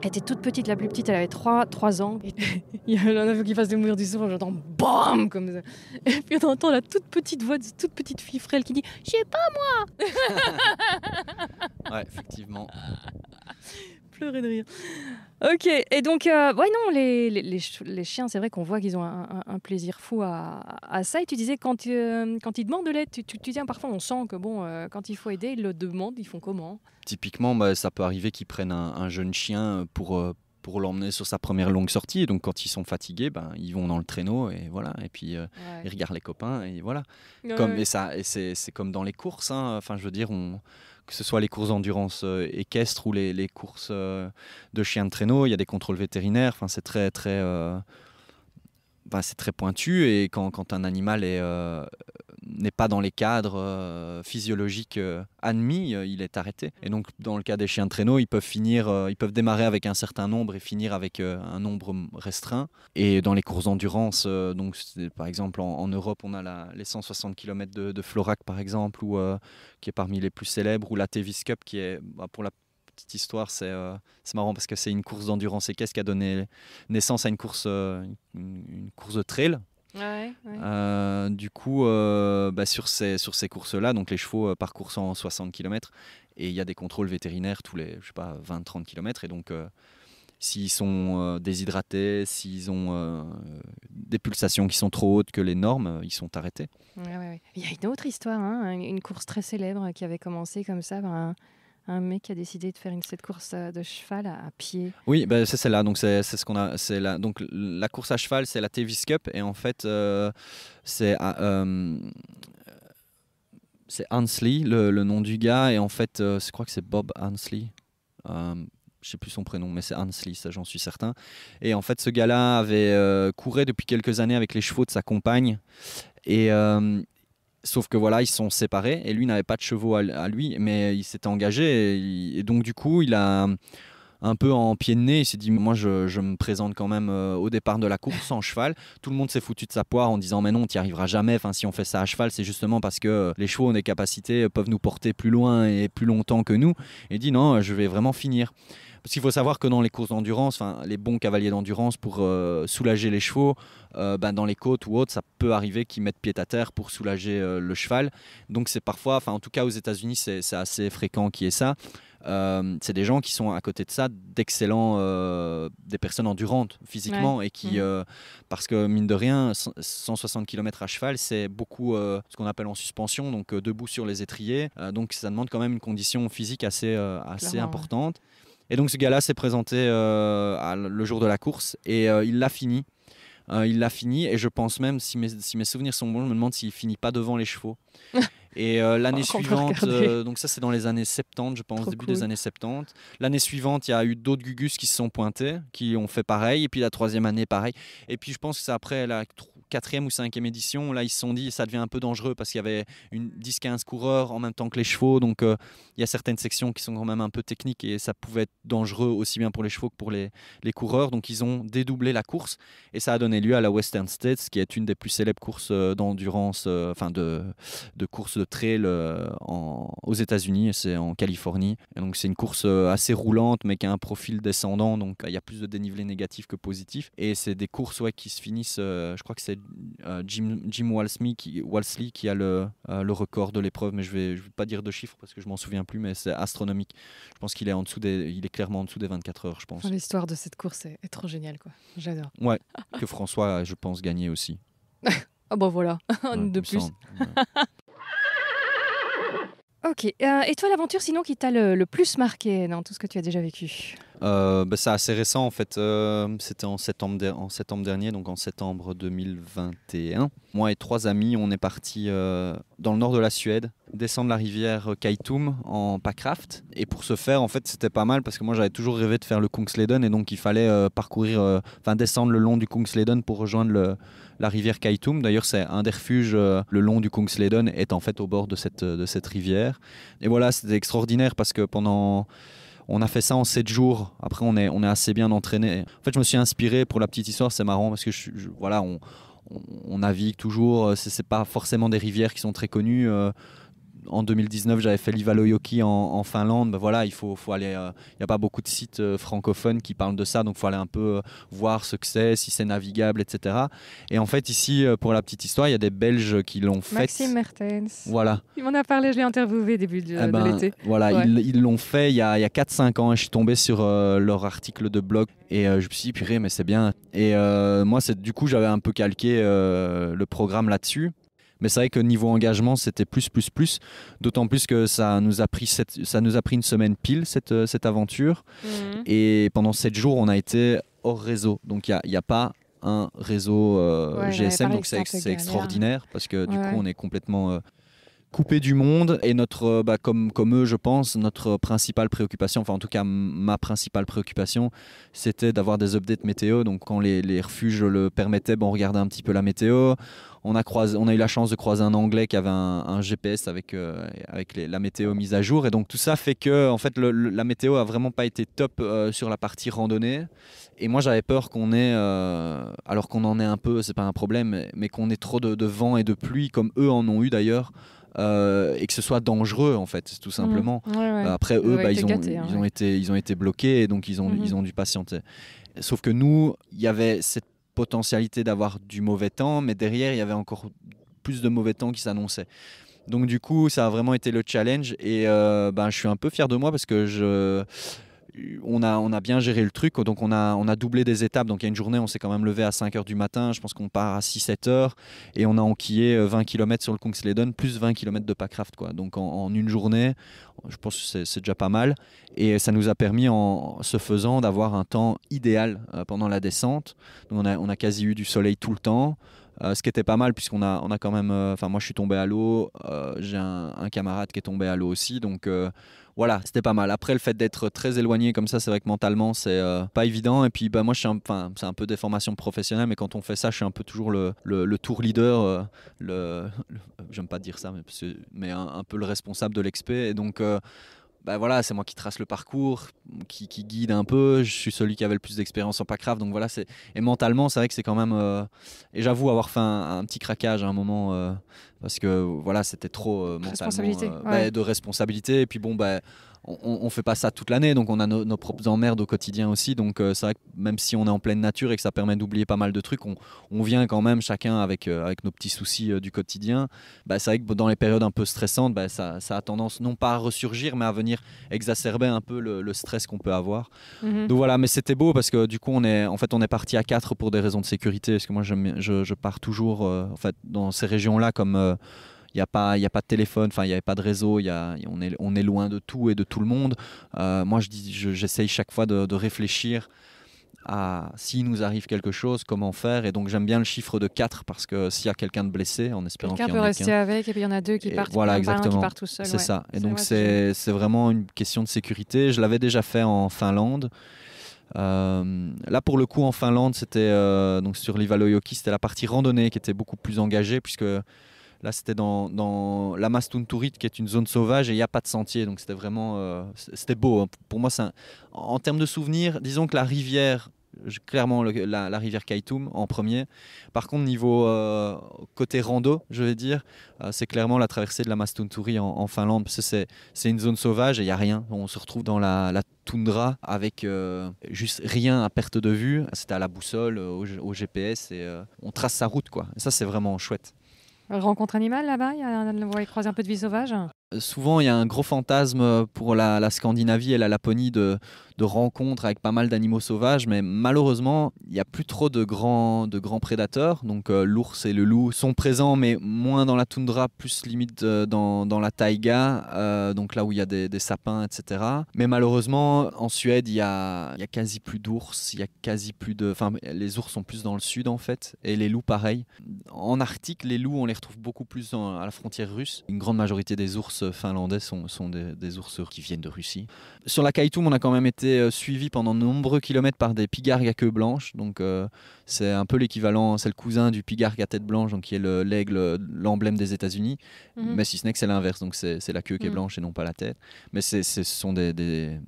elle était toute petite, la plus petite, elle avait 3, 3 ans. il y a un qui passe de mourir du souffle, j'entends BAM comme ça. Et puis on entend la toute petite voix de cette toute petite fille frêle qui dit Je sais pas moi Ouais, effectivement pleurer de rire. Ok, et donc, euh, ouais, non, les, les, chiens, c'est vrai qu'on voit qu'ils ont un, plaisir fou à, à, ça. Et tu disais, quand, euh, quand ils demandent de l'aide, tu, tu, dis, hein, parfois, on sent que, bon, euh, quand il faut aider, ils le demandent, ils font comment Typiquement, bah, ça peut arriver qu'ils prennent un, jeune chien pour pour l'emmener sur sa première longue sortie. Et donc, quand ils sont fatigués, ben, ils vont dans le traîneau et voilà. Et puis, ils regardent les copains et voilà. comme, Et, ça, et c'est, comme dans les courses. Hein. Enfin, je veux dire, on, que ce soit les courses d'endurance euh, équestre ou les, courses euh, de chiens de traîneau, il y a des contrôles vétérinaires. Enfin, c'est très, très, euh, c'est très pointu. Et quand, quand un animal est, n'est pas dans les cadres euh, physiologiques euh, admis, euh, il est arrêté. Et donc, dans le cas des chiens de traîneau, ils peuvent finir, ils peuvent démarrer avec un certain nombre et finir avec un nombre restreint. Et dans les courses d'endurance, donc par exemple en, Europe, on a les 160 km de, Florac par exemple, qui est parmi les plus célèbres, ou la Tevis Cup qui est bah, pour la petite histoire, c'est marrant parce que c'est une course d'endurance et qu'est ce qui a donné naissance à une course, une, course de trail euh, du coup, euh, bah, sur ces, courses-là, donc les chevaux parcourent 160 km et il y a des contrôles vétérinaires tous les, je pas, 20-30 km. Et donc, euh, s'ils sont déshydratés, s'ils ont des pulsations qui sont trop hautes que les normes, ils sont arrêtés. il y a une autre histoire, hein, une course très célèbre qui avait commencé comme ça ben, un mec qui a décidé de faire une cette course euh, de cheval à, pied. Oui, bah, c'est celle-là. Donc c'est ce qu'on a. C'est la donc la course à cheval, c'est la Tevis Cup et en fait euh, c'est euh, c'est Hansley le, nom du gars et en fait je crois que c'est Bob Hansley. je sais plus son prénom, mais c'est Hansley, ça j'en suis certain. Et en fait, ce gars-là avait couru depuis quelques années avec les chevaux de sa compagne. Et, Sauf que voilà, ils sont séparés et lui n'avait pas de chevaux à, lui, mais il s'était engagé et, donc du coup, il a un peu en pied de nez, il s'est dit moi je, me présente quand même euh, au départ de la course en cheval. Tout le monde s'est foutu de sa poire en disant mais non, t'y arriveras jamais. Enfin, si on fait ça à cheval, c'est justement parce que euh, les chevaux ont des capacités euh, peuvent nous porter plus loin et plus longtemps que nous. Et il dit non, je vais vraiment finir. Parce qu'il faut savoir que dans les courses d'endurance, les bons cavaliers d'endurance pour euh, soulager les chevaux, euh, ben dans les côtes ou autres, ça peut arriver qu'ils mettent pied à terre pour soulager euh, le cheval. Donc c'est parfois, enfin en tout cas aux États-Unis, c'est assez fréquent qu'il y ait ça. c'est des gens qui sont à côté de ça d'excellents, des personnes endurantes physiquement et qui, mm. parce que mine de rien, 160 km à cheval, c'est beaucoup ce qu'on appelle en suspension, donc debout sur les étriers. donc ça demande quand même une condition physique assez, assez importante. Et donc ce gars-là s'est présenté euh, le jour de la course et euh, il l'a fini. Euh, il l'a fini et je pense même, si mes, si mes souvenirs sont bons, je me demande s'il finit pas devant les chevaux. Et l'année oh, suivante, donc ça c'est dans les années 70, je pense, début des années 70. L'année suivante, il y a eu d'autres Gugus qui se sont pointés, qui ont fait pareil. Et puis la troisième année, pareil. Et puis je pense que c'est après la quatrième ou cinquième édition, là, ils se sont dit, ça devient un peu dangereux parce qu'il y avait 10-15 coureurs en même temps que les chevaux. Donc, euh, il y a certaines sections qui sont quand même un peu techniques et ça pouvait être dangereux aussi bien pour les chevaux que pour les, coureurs. Donc, ils ont dédoublé la course et ça a donné lieu à la Western States, qui est une des plus célèbres courses euh, d'endurance, euh, enfin, de, de course de trail aux États-Unis. C'est en Californie. donc, c'est une course assez roulante, mais qui a un profil descendant. Donc, il y a plus de dénivelé négatif que positif. Et c'est des courses qui se finissent, je crois que c'est euh, Jim, Jim Walsley qui a euh, le, record de l'épreuve, mais je ne vais, pas dire de chiffres parce que je m'en souviens plus, mais c'est astronomique. Je pense qu'il est, en dessous il est clairement en dessous des 24 heures, je pense. L'histoire de cette course est, trop géniale, quoi. j'adore. que François, je pense, gagné aussi. Ah bon bah voilà, de plus. ok, euh, et toi l'aventure sinon qui t'a le, plus marqué dans tout ce que tu as déjà vécu euh, bah, C'est assez récent en fait. Euh, c'était en septembre, en septembre dernier, donc en septembre 2021. Moi et trois amis, on est partis euh, dans le nord de la Suède, descendre la rivière Kaitum en packraft. Et pour ce faire, en fait, c'était pas mal parce que moi j'avais toujours rêvé de faire le Kungsleden et donc il fallait parcourir, enfin descendre le long du Kungsleden pour rejoindre le, la rivière Kaitum. D'ailleurs, c'est un des refuges le long du Kungsleden est en fait au bord de cette, de cette rivière. Et voilà, c'était extraordinaire parce que pendant on a fait ça en 7 jours. Après, on est, on est assez bien entraîné. En fait, je me suis inspiré pour la petite histoire. C'est marrant parce que voilà, on, navigue toujours. C'est pas forcément des rivières qui sont très connues. Euh, en 2019, j'avais fait l'Ivalo en, en, Finlande. Ben voilà, il faut, faut aller. Il euh, n'y a pas beaucoup de sites euh, francophones qui parlent de ça, donc il faut aller un peu euh, voir ce que c'est, si c'est navigable, etc. Et en fait, ici, pour la petite histoire, il y a des Belges qui l'ont fait. Maxime Mertens. Voilà. Il m'en a parlé, je l'ai interviewé début de, eh ben, l'été. Voilà, ils l'ont fait il y a, a 4-5 ans je suis tombé sur leur article de blog et je me suis dit, purée, mais c'est bien. Et moi, du coup, j'avais un peu calqué le programme là-dessus. Mais c'est vrai que niveau engagement, c'était plus, plus, plus. D'autant plus que ça nous a pris, ça nous a pris une semaine pile, cette, euh, cette aventure. Mhm. Et pendant sept jours, on a été hors réseau. Donc il n'y a, pas un réseau euh, GSM, donc c'est extraordinaire parce que du coup, on est complètement. Euh, coupé du monde et notre, euh, bah, comme, comme eux, je pense, notre principale préoccupation, enfin en tout cas ma principale préoccupation, c'était d'avoir des updates météo. Donc quand les, refuges le permettaient, ben, on regardait un petit peu la météo. On a, croisé, on a eu la chance de croiser un Anglais qui avait un, GPS avec, euh, avec la météo mise à jour. Et donc tout ça fait que en fait, la météo a vraiment pas été top euh, sur la partie randonnée. Et moi j'avais peur qu'on ait, alors qu'on en ait un peu, c'est pas un problème, mais qu'on ait trop de vent et de pluie comme eux en ont eu d'ailleurs. Euh, et que ce soit dangereux en fait, tout mhm. simplement. Euh, après eux, bah, ils, ont, hein, été, ils ont été bloqués et donc ils ont, mhm. ils ont dû patienter. Sauf que nous, il y avait cette potentialité d'avoir du mauvais temps, mais derrière, il y avait encore plus de mauvais temps qui s'annonçait. Donc du coup, ça a vraiment été le challenge et euh, ben, je suis un peu fier de moi parce que je on a, bien géré le truc, donc on a, doublé des étapes. Donc il y a une journée, on s'est quand même levé à 5h du matin, je pense qu'on part à 6-7 h et on a enquillé 20 euh, km sur le Kungsleden, plus 20 km de packraft. Quoi. Donc en, une journée, je pense que c'est déjà pas mal, et ça nous a permis en se faisant d'avoir un temps idéal euh, pendant la descente. on a quasi eu du soleil tout le temps. Euh, ce qui était pas mal puisqu'on a, on a quand même, euh, enfin moi je suis tombé à l'eau, euh, j'ai un, camarade qui est tombé à l'eau aussi, donc voilà, c'était pas mal. Après le fait d'être très éloigné comme ça, c'est vrai que mentalement c'est pas évident. Et puis bah moi je suis, enfin c'est un peu des formations professionnelles, mais quand on fait ça, je suis un peu toujours le, le, tour leader, le, j'aime pas dire ça, mais, mais un, peu le responsable de l'expé. Et donc bah voilà, c'est moi qui trace le parcours, qui, guide un peu. Je suis celui qui avait le plus d'expérience en packraft. Donc voilà, c'est et mentalement, c'est vrai que c'est quand même. Euh, et j'avoue avoir fait un, petit craquage à un moment euh, parce que voilà, c'était trop euh, mentalement, bah, de responsabilité. Et puis bon, bah, on, ne fait pas ça toute l'année, donc on a nos propres emmerdes au quotidien aussi. Donc euh, c'est vrai que même si on est en pleine nature et que ça permet d'oublier pas mal de trucs, on, vient quand même chacun avec, euh, avec nos petits soucis euh, du quotidien. Bah, c'est vrai que dans les périodes un peu stressantes, bah, ça, a tendance non pas à ressurgir, mais à venir exacerber un peu le, stress qu'on peut avoir. Mhm. Donc voilà, mais c'était beau parce que du coup on est en fait on est parti à quatre pour des raisons de sécurité, parce que moi je, pars toujours en dans ces régions là comme il n'y a, pas, a pas de téléphone, il n'y avait pas de réseau, on, est, on est loin de tout et de tout le monde. Euh, moi, j'essaye chaque fois de, réfléchir à s'il nous arrive quelque chose, comment faire. Et donc j'aime bien le chiffre de 4 parce que s'il y a quelqu'un de blessé, en espérant qu'il qu peut rester avec et puis il y en a deux qui partent. Voilà, exactement. part tout seul. C'est ça. Et donc c'est vraiment une question de sécurité. Je l'avais déjà fait en Finlande. Euh, là pour le coup en Finlande c'était euh, donc sur l'Ivalojoki c'était la partie randonnée qui était beaucoup plus engagée puisque Là, c'était dans, dans la Mastunturi, qui est une zone sauvage et il n'y a pas de sentier. Donc, c'était vraiment euh, c'était beau. Hein. Pour moi, en termes de souvenirs, disons que la rivière, clairement la, rivière Kaitoum en premier. Par contre, niveau euh, côté rando, je vais dire, euh, c'est clairement la traversée de la Mastunturi en, en Finlande, c'est une zone sauvage et il n'y a rien. On se retrouve dans la, toundra avec juste rien à perte de vue. C'était à la boussole, au, GPS, et on trace sa route. quoi. ça, c'est vraiment chouette. Rencontre animale là-bas, vous voyez croiser un peu de vie sauvage Souvent, il y a un gros fantasme euh, pour la, Scandinavie et la Laponie de, rencontres avec pas mal d'animaux sauvages, mais malheureusement, il n'y a plus trop de grands, de grands prédateurs. Donc euh, l'ours et le loup sont présents, mais moins dans la toundra, plus limite euh, dans, la taïga, donc là où il y a des, sapins, etc. Mais malheureusement, en Suède, il y a, quasi plus d'ours, il y a quasi plus de... Enfin, les ours sont plus dans le sud, en fait, et les loups, pareil. En Arctique, les loups, on les retrouve beaucoup plus à la frontière russe. Une grande majorité des ours finlandais sont, des, des ours qui viennent de Russie. Sur la kaitoum, on a quand même été euh, suivi pendant de nombreux kilomètres par des pigargues à queue blanche. Donc euh, c'est un peu l'équivalent, c'est le cousin du pigargue à tête blanche, donc qui est l'aigle, l'emblème des États-Unis. Mhm. Mais si ce n'est que c'est l'inverse, donc c'est la queue qui est mhm. blanche et non pas la tête. Mais ce sont des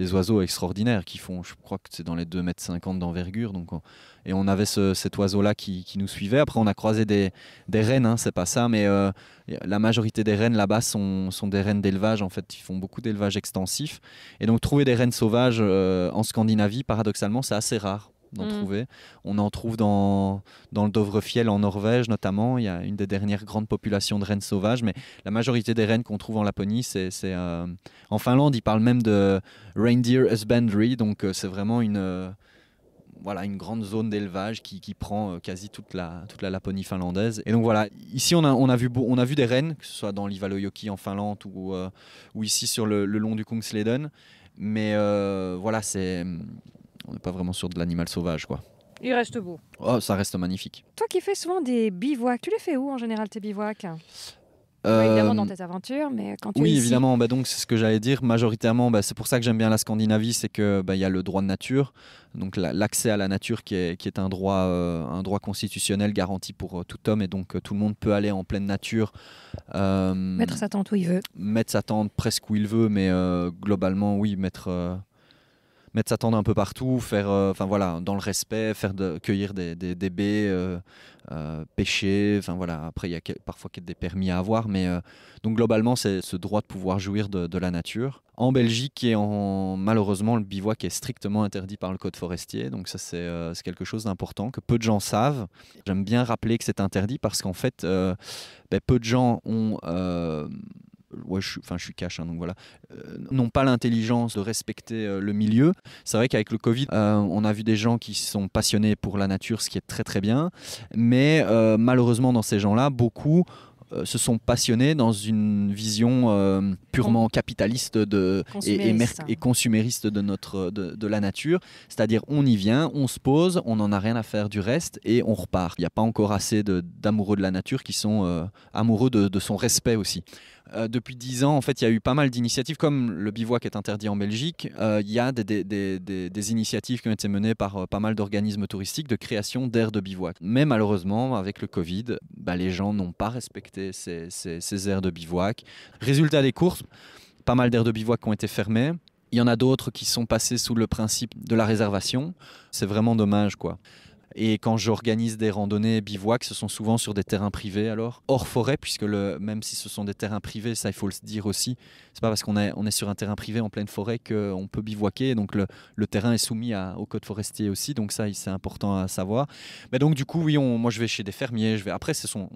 des oiseaux extraordinaires qui font, je crois que c'est dans les 2,50 mètres d'envergure. Donc et on avait cet oiseau-là qui, nous suivait. Après, on a croisé des, des rennes, hein, c'est pas ça, mais euh, la majorité des rennes là-bas sont, sont, des rennes d'élevage. En fait, ils font beaucoup d'élevage extensif. Et donc, trouver des rennes sauvages euh, en Scandinavie, paradoxalement, c'est assez rare d'en mm. trouver. On en trouve dans, dans le Dovrefjell en Norvège notamment. Il y a une des dernières grandes populations de rennes sauvages, mais la majorité des rennes qu'on trouve en Laponie, c'est euh, en Finlande, ils parlent même de reindeer husbandry, donc euh, c'est vraiment une euh, voilà une grande zone d'élevage qui, prend quasi toute la toute la Laponie finlandaise. Et donc voilà, ici on a on a vu on a vu des rennes, que ce soit dans l'Ivalojoki en Finlande ou ou ici sur le, le long du Kungsleden, mais voilà c'est on n'est pas vraiment sûr de l'animal sauvage, quoi. Il reste beau. Oh, ça reste magnifique. Toi qui fais souvent des bivouacs, tu les fais où en général tes bivouacs euh, évidemment dans tes aventures, mais quand tu Oui, évidemment. Bah donc c'est ce que j'allais dire. Majoritairement, bah, c'est pour ça que j'aime bien la Scandinavie, c'est que bah, il y a le droit de nature, donc l'accès à la nature qui est, qui est un droit, euh, un droit constitutionnel garanti pour euh, tout homme et donc tout le monde peut aller en pleine nature. mettre sa tente où il veut. Mettre sa tente presque où il veut, mais globalement oui, mettre mettre sa tente un peu partout, faire, euh, enfin voilà, dans le respect, faire de, cueillir des, baies, euh, euh, pêcher, enfin voilà. Après, il y a parfois des permis à avoir, mais donc globalement, c'est ce droit de pouvoir jouir de, la nature. En Belgique, et en, malheureusement, le bivouac est strictement interdit par le code forestier, donc ça c'est quelque chose d'important que peu de gens savent. J'aime bien rappeler que c'est interdit parce qu'en fait, ben, peu de gens ont je suis, enfin, je suis cash, hein, donc voilà, euh, n'ont pas l'intelligence de respecter euh, le milieu. C'est vrai qu'avec le Covid, euh, on a vu des gens qui sont passionnés pour la nature, ce qui est très très bien, mais malheureusement dans ces gens-là, beaucoup se sont passionnés dans une vision purement capitaliste de, et, et, consumériste de, notre, de, la nature. C'est-à-dire on y vient, on se pose, on n'en a rien à faire du reste et on repart. Il n'y a pas encore assez d'amoureux de, la nature qui sont amoureux de, de son respect aussi. Euh, depuis dix ans, en fait, il y a eu pas mal d'initiatives, comme le bivouac est interdit en Belgique. Euh, il y a des, initiatives qui ont été menées par euh, pas mal d'organismes touristiques de création d'aires de bivouac. Mais malheureusement, avec le Covid, bah, les gens n'ont pas respecté ces, aires de bivouac. Résultat des courses, pas mal d'aires de bivouac ont été fermées. Il y en a d'autres qui sont passées sous le principe de la réservation. C'est vraiment dommage, quoi. Et quand j'organise des randonnées bivouac, ce sont souvent sur des terrains privés alors, hors forêt, puisque même si ce sont des terrains privés, ça il faut le dire aussi, c'est pas parce qu'on est, on est sur un terrain privé en pleine forêt qu'on peut bivouaquer, donc le, terrain est soumis à, au code forestier aussi, donc ça c'est important à savoir. Mais donc du coup, oui, moi je vais chez des fermiers, je vais, après ce sont,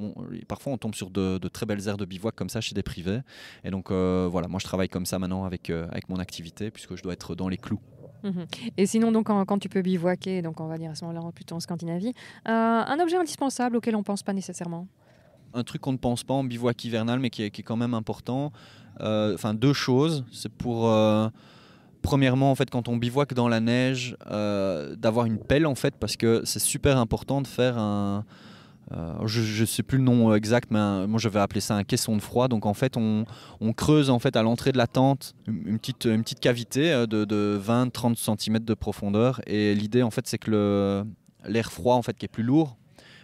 parfois on tombe sur de, très belles aires de bivouac comme ça chez des privés, et donc euh, voilà, moi je travaille comme ça maintenant avec, euh, avec mon activité, puisque je dois être dans les clous. Mhm. Et sinon, donc, quand, tu peux bivouaquer, donc on va dire à ce moment-là plutôt en Scandinavie, euh, un objet indispensable auquel on ne pense pas nécessairement Un truc qu'on ne pense pas en bivouac hivernal, mais qui est, quand même important. Euh, enfin, deux choses. C'est pour. Euh, premièrement, en fait, quand on bivouaque dans la neige, d'avoir une pelle, en fait, parce que c'est super important de faire un, euh, je ne sais plus le nom exact, mais moi moi j'avais appelé ça un caisson de froid. Donc en fait, on, creuse en fait à l'entrée de la tente une petite, une petite cavité euh, de, 20-30 cm de profondeur. Et l'idée en fait, c'est que l'air froid en fait qui est plus lourd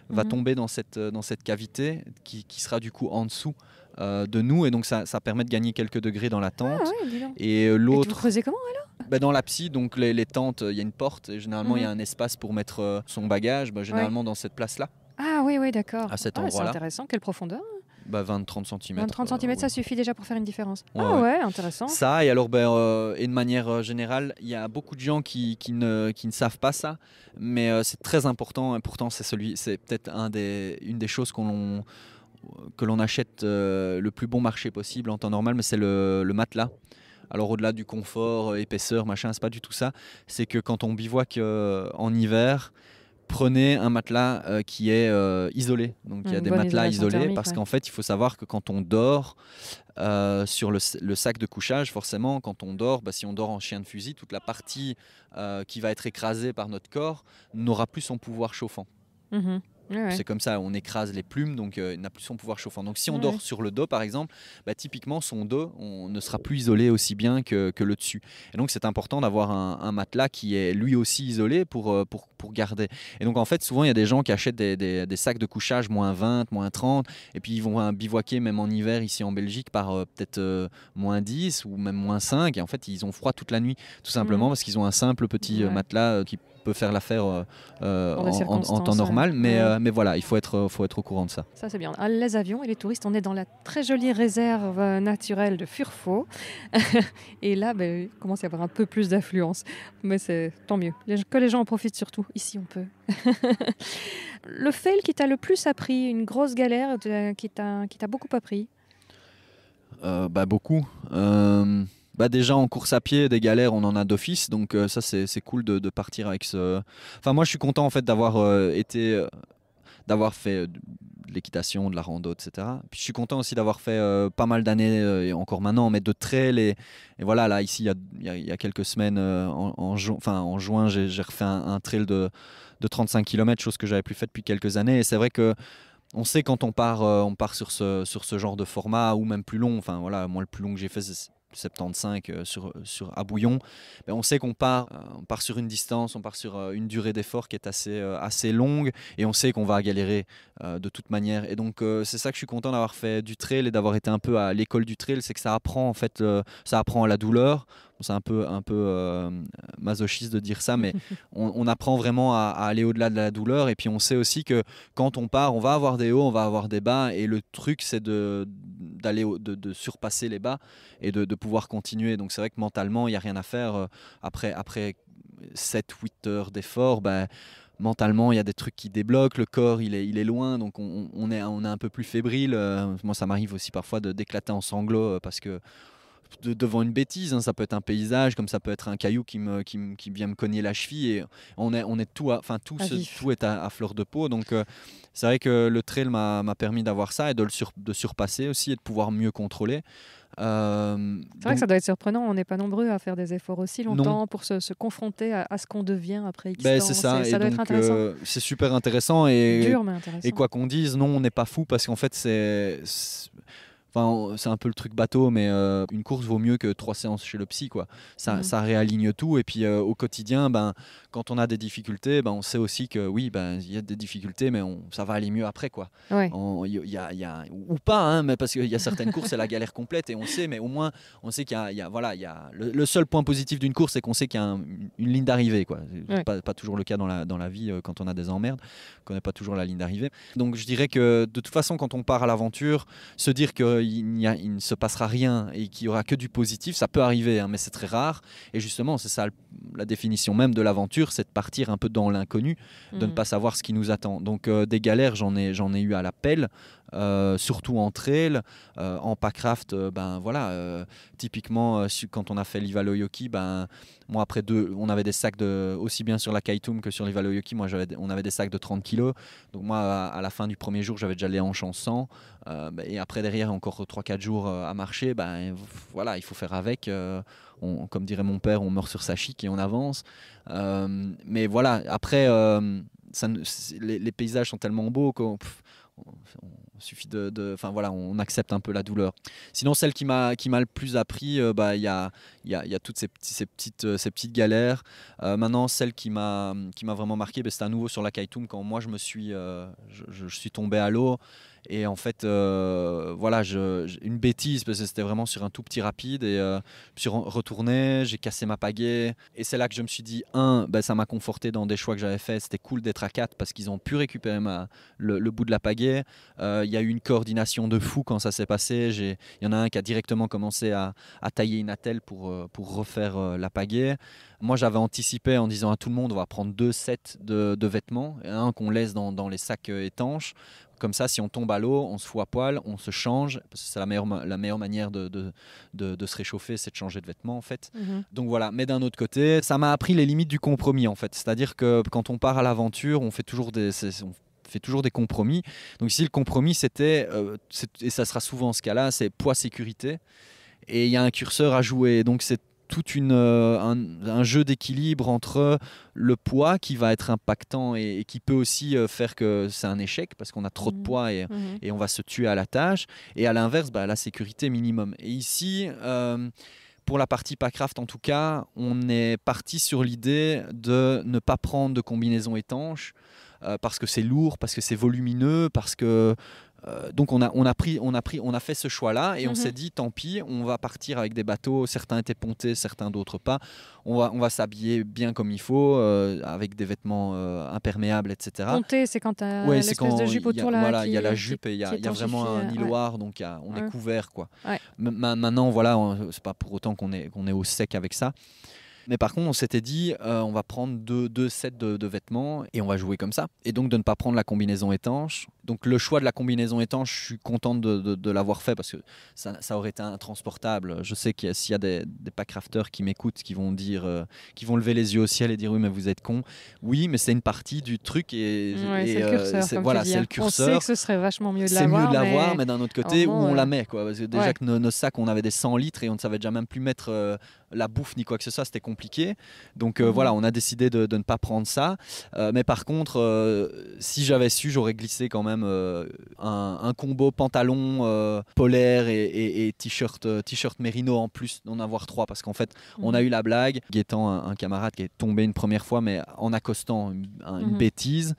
va mhm. tomber dans cette, dans cette cavité qui, qui sera du coup en dessous. Euh, de nous et donc ça, ça, permet de gagner quelques degrés dans la ah tente et l'autre comment alors bah, dans la psy, donc les, tentes, il y a une porte et généralement il y a mhm. un espace pour mettre son bagage. Bah, généralement dans cette place-là. Ah oui, d'accord. À cet ah, C'est intéressant. Quelle profondeur 20-30 cm. 20-30 cm, ça suffit déjà pour faire une différence. ah ouais, intéressant. Ça, et alors, ben, euh, et de manière euh, générale, il y a beaucoup de gens qui, qui, ne, savent pas ça, mais euh, c'est très important, et pourtant, c'est, celui, c'est peut-être une des choses qu'on, que l'on achète le plus bon marché possible en temps normal, mais c'est le, matelas. Alors au-delà du confort, épaisseur, machin, c'est pas du tout ça. C'est que quand on bivouaque en hiver, prenez un matelas euh, qui est euh, isolé. Donc il y a des matelas isolés parce qu'en fait, il faut savoir que quand on dort euh, sur le, sac de couchage, forcément, quand on dort, bah, si on dort en chien de fusil, toute la partie qui va être écrasée par notre corps n'aura plus son pouvoir chauffant. Mmh c'est comme ça, on écrase les plumes, donc euh, il n'a plus son pouvoir chauffant. Donc si on dort sur le dos, par exemple, bah, typiquement son dos on ne sera plus isolé aussi bien que, le dessus. Et donc c'est important d'avoir un, matelas qui est lui aussi isolé euh, pour, pour, garder. Et donc en fait, souvent il y a des gens qui achètent des, sacs de couchage moins 20, moins 30, et puis ils vont euh, bivouaquer même en hiver ici en Belgique par peut-être moins 10 ou même moins 5, et en fait ils ont froid toute la nuit, tout simplement mmh. parce qu'ils ont un simple petit matelas qui faire l'affaire euh, euh, en, temps normal. Mais, euh, mais voilà, il faut être, faut être au courant de ça. Ça, c'est bien. Ah, les avions et les touristes, on est dans la très jolie réserve naturelle de Furfo. et là, ben, commence à y avoir un peu plus d'affluence. Mais c'est tant mieux. que les gens en profitent surtout. Ici, on peut. le fail qui t'a le plus appris, une grosse galère qui t'a beaucoup appris bah, Beaucoup. Bah, déjà en course à pied, des galères, on en a d'office. Donc euh, ça, c'est cool de, partir avec ce. Enfin, moi, je suis content en fait d'avoir euh, été, euh, d'avoir fait de l'équitation, de la rando, etc. Puis je suis content aussi d'avoir fait pas mal d'années et encore maintenant, mais de trail et, voilà. Là, ici, il y, y a, quelques semaines, en, en, en, juin, j'ai refait un, trail de, de 35 km, chose que j'avais plus fait depuis quelques années. Et c'est vrai que on sait quand on part, on part sur ce, sur ce genre de format ou même plus long. Enfin voilà, moi le plus long que j'ai fait, c'est 75 euh, sur, euh, sur à Bouillon, ben, on sait qu'on part, euh, on part sur une distance, on part sur une durée d'effort qui est assez, assez longue et on sait qu'on va galérer de toute manière. Et donc c'est ça que je suis content d'avoir fait du trail et d'avoir été un peu à l'école du trail, c'est que ça apprend en fait, ça apprend à la douleur, c'est un peu, un peu euh, masochiste de dire ça, mais on, apprend vraiment à, aller au-delà de la douleur. Et puis on sait aussi que quand on part, on va avoir des hauts, on va avoir des bas. Et le truc, c'est de, d'aller de, surpasser les bas et de, pouvoir continuer. Donc c'est vrai que mentalement, il n'y a rien à faire. Euh, après, après 7-8 heures d'effort, ben, mentalement, il y a des trucs qui débloquent, le corps, il est, il est loin, donc on, est, on est un peu plus fébrile. Euh, moi, ça m'arrive aussi parfois de d'éclater en sanglots parce que devant une bêtise. Hein. Ça peut être un paysage, comme ça peut être un caillou qui, me, qui, vient me cogner la cheville. Et on est, on est tout, enfin tout, tout est à, fleur de peau. Donc euh, c'est vrai que le trail m'a permis d'avoir ça et de le de surpasser aussi et de pouvoir mieux contrôler. Euh, c'est vrai que ça doit être surprenant, on n'est pas nombreux à faire des efforts aussi longtemps pour se, confronter à, ce qu'on devient après ben, C'est ça, doit être intéressant. Euh, c'est super intéressant et, intéressant. et quoi qu'on dise, non, on n'est pas fou parce qu'en fait, c'est c'est un peu le truc bateau, mais euh, une course vaut mieux que trois séances chez le psy, quoi. Ça, mm. réaligne tout. Et puis euh, au quotidien, ben, quand on a des difficultés, ben, on sait aussi que oui, ben, il y a des difficultés, mais on, ça va aller mieux après, quoi. Ouais. a, ou pas, hein, mais parce qu'il y a certaines courses, c'est la galère complète, et on sait, mais au moins, on sait qu'il y a, voilà, il le, seul point positif d'une course, c'est qu'on sait qu'il y a une ligne d'arrivée, quoi. n'est Pas, toujours le cas dans la, dans la vie euh, quand on a des emmerdes, qu'on n'a pas toujours la ligne d'arrivée. Donc je dirais que de toute façon, quand on part à l'aventure, se dire que il, ne se passera rien et qu'il n'y aura que du positif, ça peut arriver, hein, mais c'est très rare. Et justement, c'est ça la définition même de l'aventure, c'est de partir un peu dans l'inconnu, de ne mmh. pas savoir ce qui nous attend. Donc euh, des galères, j'en ai, j'en ai eu à la euh, surtout en trail, euh, en packraft, euh, ben voilà, typiquement quand on a fait l'Ivaloyoki, ben moi après deux, on avait des sacs de aussi bien sur la Kaitoum que sur l'Ivaloyoki, moi j'avais, on avait des sacs de 30 kilos, donc moi à, la fin du premier jour j'avais déjà les hanches en sang, ben, et après derrière encore 3-4 jours à marcher, ben voilà, il faut faire avec. comme dirait mon père, on meurt sur sa chic et on avance. mais voilà, après, les, paysages sont tellement beaux qu'on suffit de, enfin voilà, on accepte un peu la douleur. Sinon, celle qui m'a qui m'a le plus appris, euh, bah, il y, a, il y a, toutes ces, ces, petites, euh, ces petites galères. Euh, maintenant, celle qui m'a vraiment marqué, ben, c'était à nouveau sur la Kaïtoum quand moi je me suis, euh, je, suis tombé à l'eau. Et en fait, voilà, une bêtise, parce que c'était vraiment sur un tout petit rapide. Et je suis retourné, j'ai cassé ma pagaie. Et c'est là que je me suis dit, un, ben, ça m'a conforté dans des choix que j'avais faits. C'était cool d'être à 4 parce qu'ils ont pu récupérer le, bout de la pagaie. Il y a eu une coordination de fou quand ça s'est passé. Il y en a un qui a directement commencé à, à tailler une attelle pour euh, pour, refaire euh, la pagaie. Moi, j'avais anticipé en disant à tout le monde, on va prendre deux sets de, vêtements, un qu'on laisse dans, les sacs euh, étanches comme ça, si on tombe à l'eau, on se fout à poil, on se change. c'est la meilleure, la meilleure manière de, de, se réchauffer, c'est de changer de vêtements, en fait. Mhm. Donc voilà. Mais d'un autre côté, ça m'a appris les limites du compromis, en fait. C'est-à-dire que quand on part à l'aventure, on fait toujours des. fait toujours des compromis. Donc ici, le compromis, c'était, et ça sera souvent ce cas-là, c'est poids-sécurité et il y a un curseur à jouer. Donc c'est tout euh, un, jeu d'équilibre entre le poids qui va être impactant et, qui peut aussi euh, faire que c'est un échec parce qu'on a trop de mhm. poids mhm. et, on va se tuer à la tâche, et à l'inverse, bah, la sécurité minimum. Et ici, euh, pour la partie Packraft en tout cas, on est parti sur l'idée de ne pas prendre de combinaisons étanche parce que c'est lourd, parce que c'est volumineux, parce que euh, donc on a, on pris, on a pris, on a fait ce choix-là et on mhm. s'est dit tant pis, on va partir avec des bateaux. Certains étaient pontés, certains d'autres pas. On va, s'habiller bien comme il faut, euh, avec des vêtements euh, imperméables, etc. Ponté, c'est quand t'as ouais, l'espèce de jupe autour il y a la jupe et il y, a, vraiment un îloir, donc on est couvert quoi. Maintenant, voilà, c'est pas pour autant qu'on est, au sec avec ça. Mais par contre, on s'était dit, on va prendre deux, sets de, vêtements et on va jouer comme ça. Et donc de ne pas prendre la combinaison étanche, donc le choix de la combinaison étant, je suis content de, l'avoir fait parce que ça, aurait été intransportable. Je sais qu'il s'il y a des, des crafters qui m'écoutent, qui vont dire, euh, vont lever les yeux au ciel et dire oui mais vous êtes con. Oui mais c'est une partie du truc et, c'est le euh, curseur. voilà, c'est hein. le curseur. On sait que ce serait vachement mieux de l'avoir. C'est mieux de l'avoir, mais, d'un autre côté où on euh, la met déjà que nos, sacs, on avait des 100 litres et on ne savait déjà même plus mettre la bouffe ni quoi que ce soit, c'était compliqué. Donc mhm. voilà, on a décidé de, ne pas prendre ça. mais par contre, si j'avais su, j'aurais glissé quand même euh, un, combo pantalon euh, polaire et, t-shirt euh, t-shirt merino en plus d'en avoir trois parce qu'en fait on a mhm. eu la blague guettant un, camarade qui est tombé une première fois mais en accostant une, mhm. bêtise.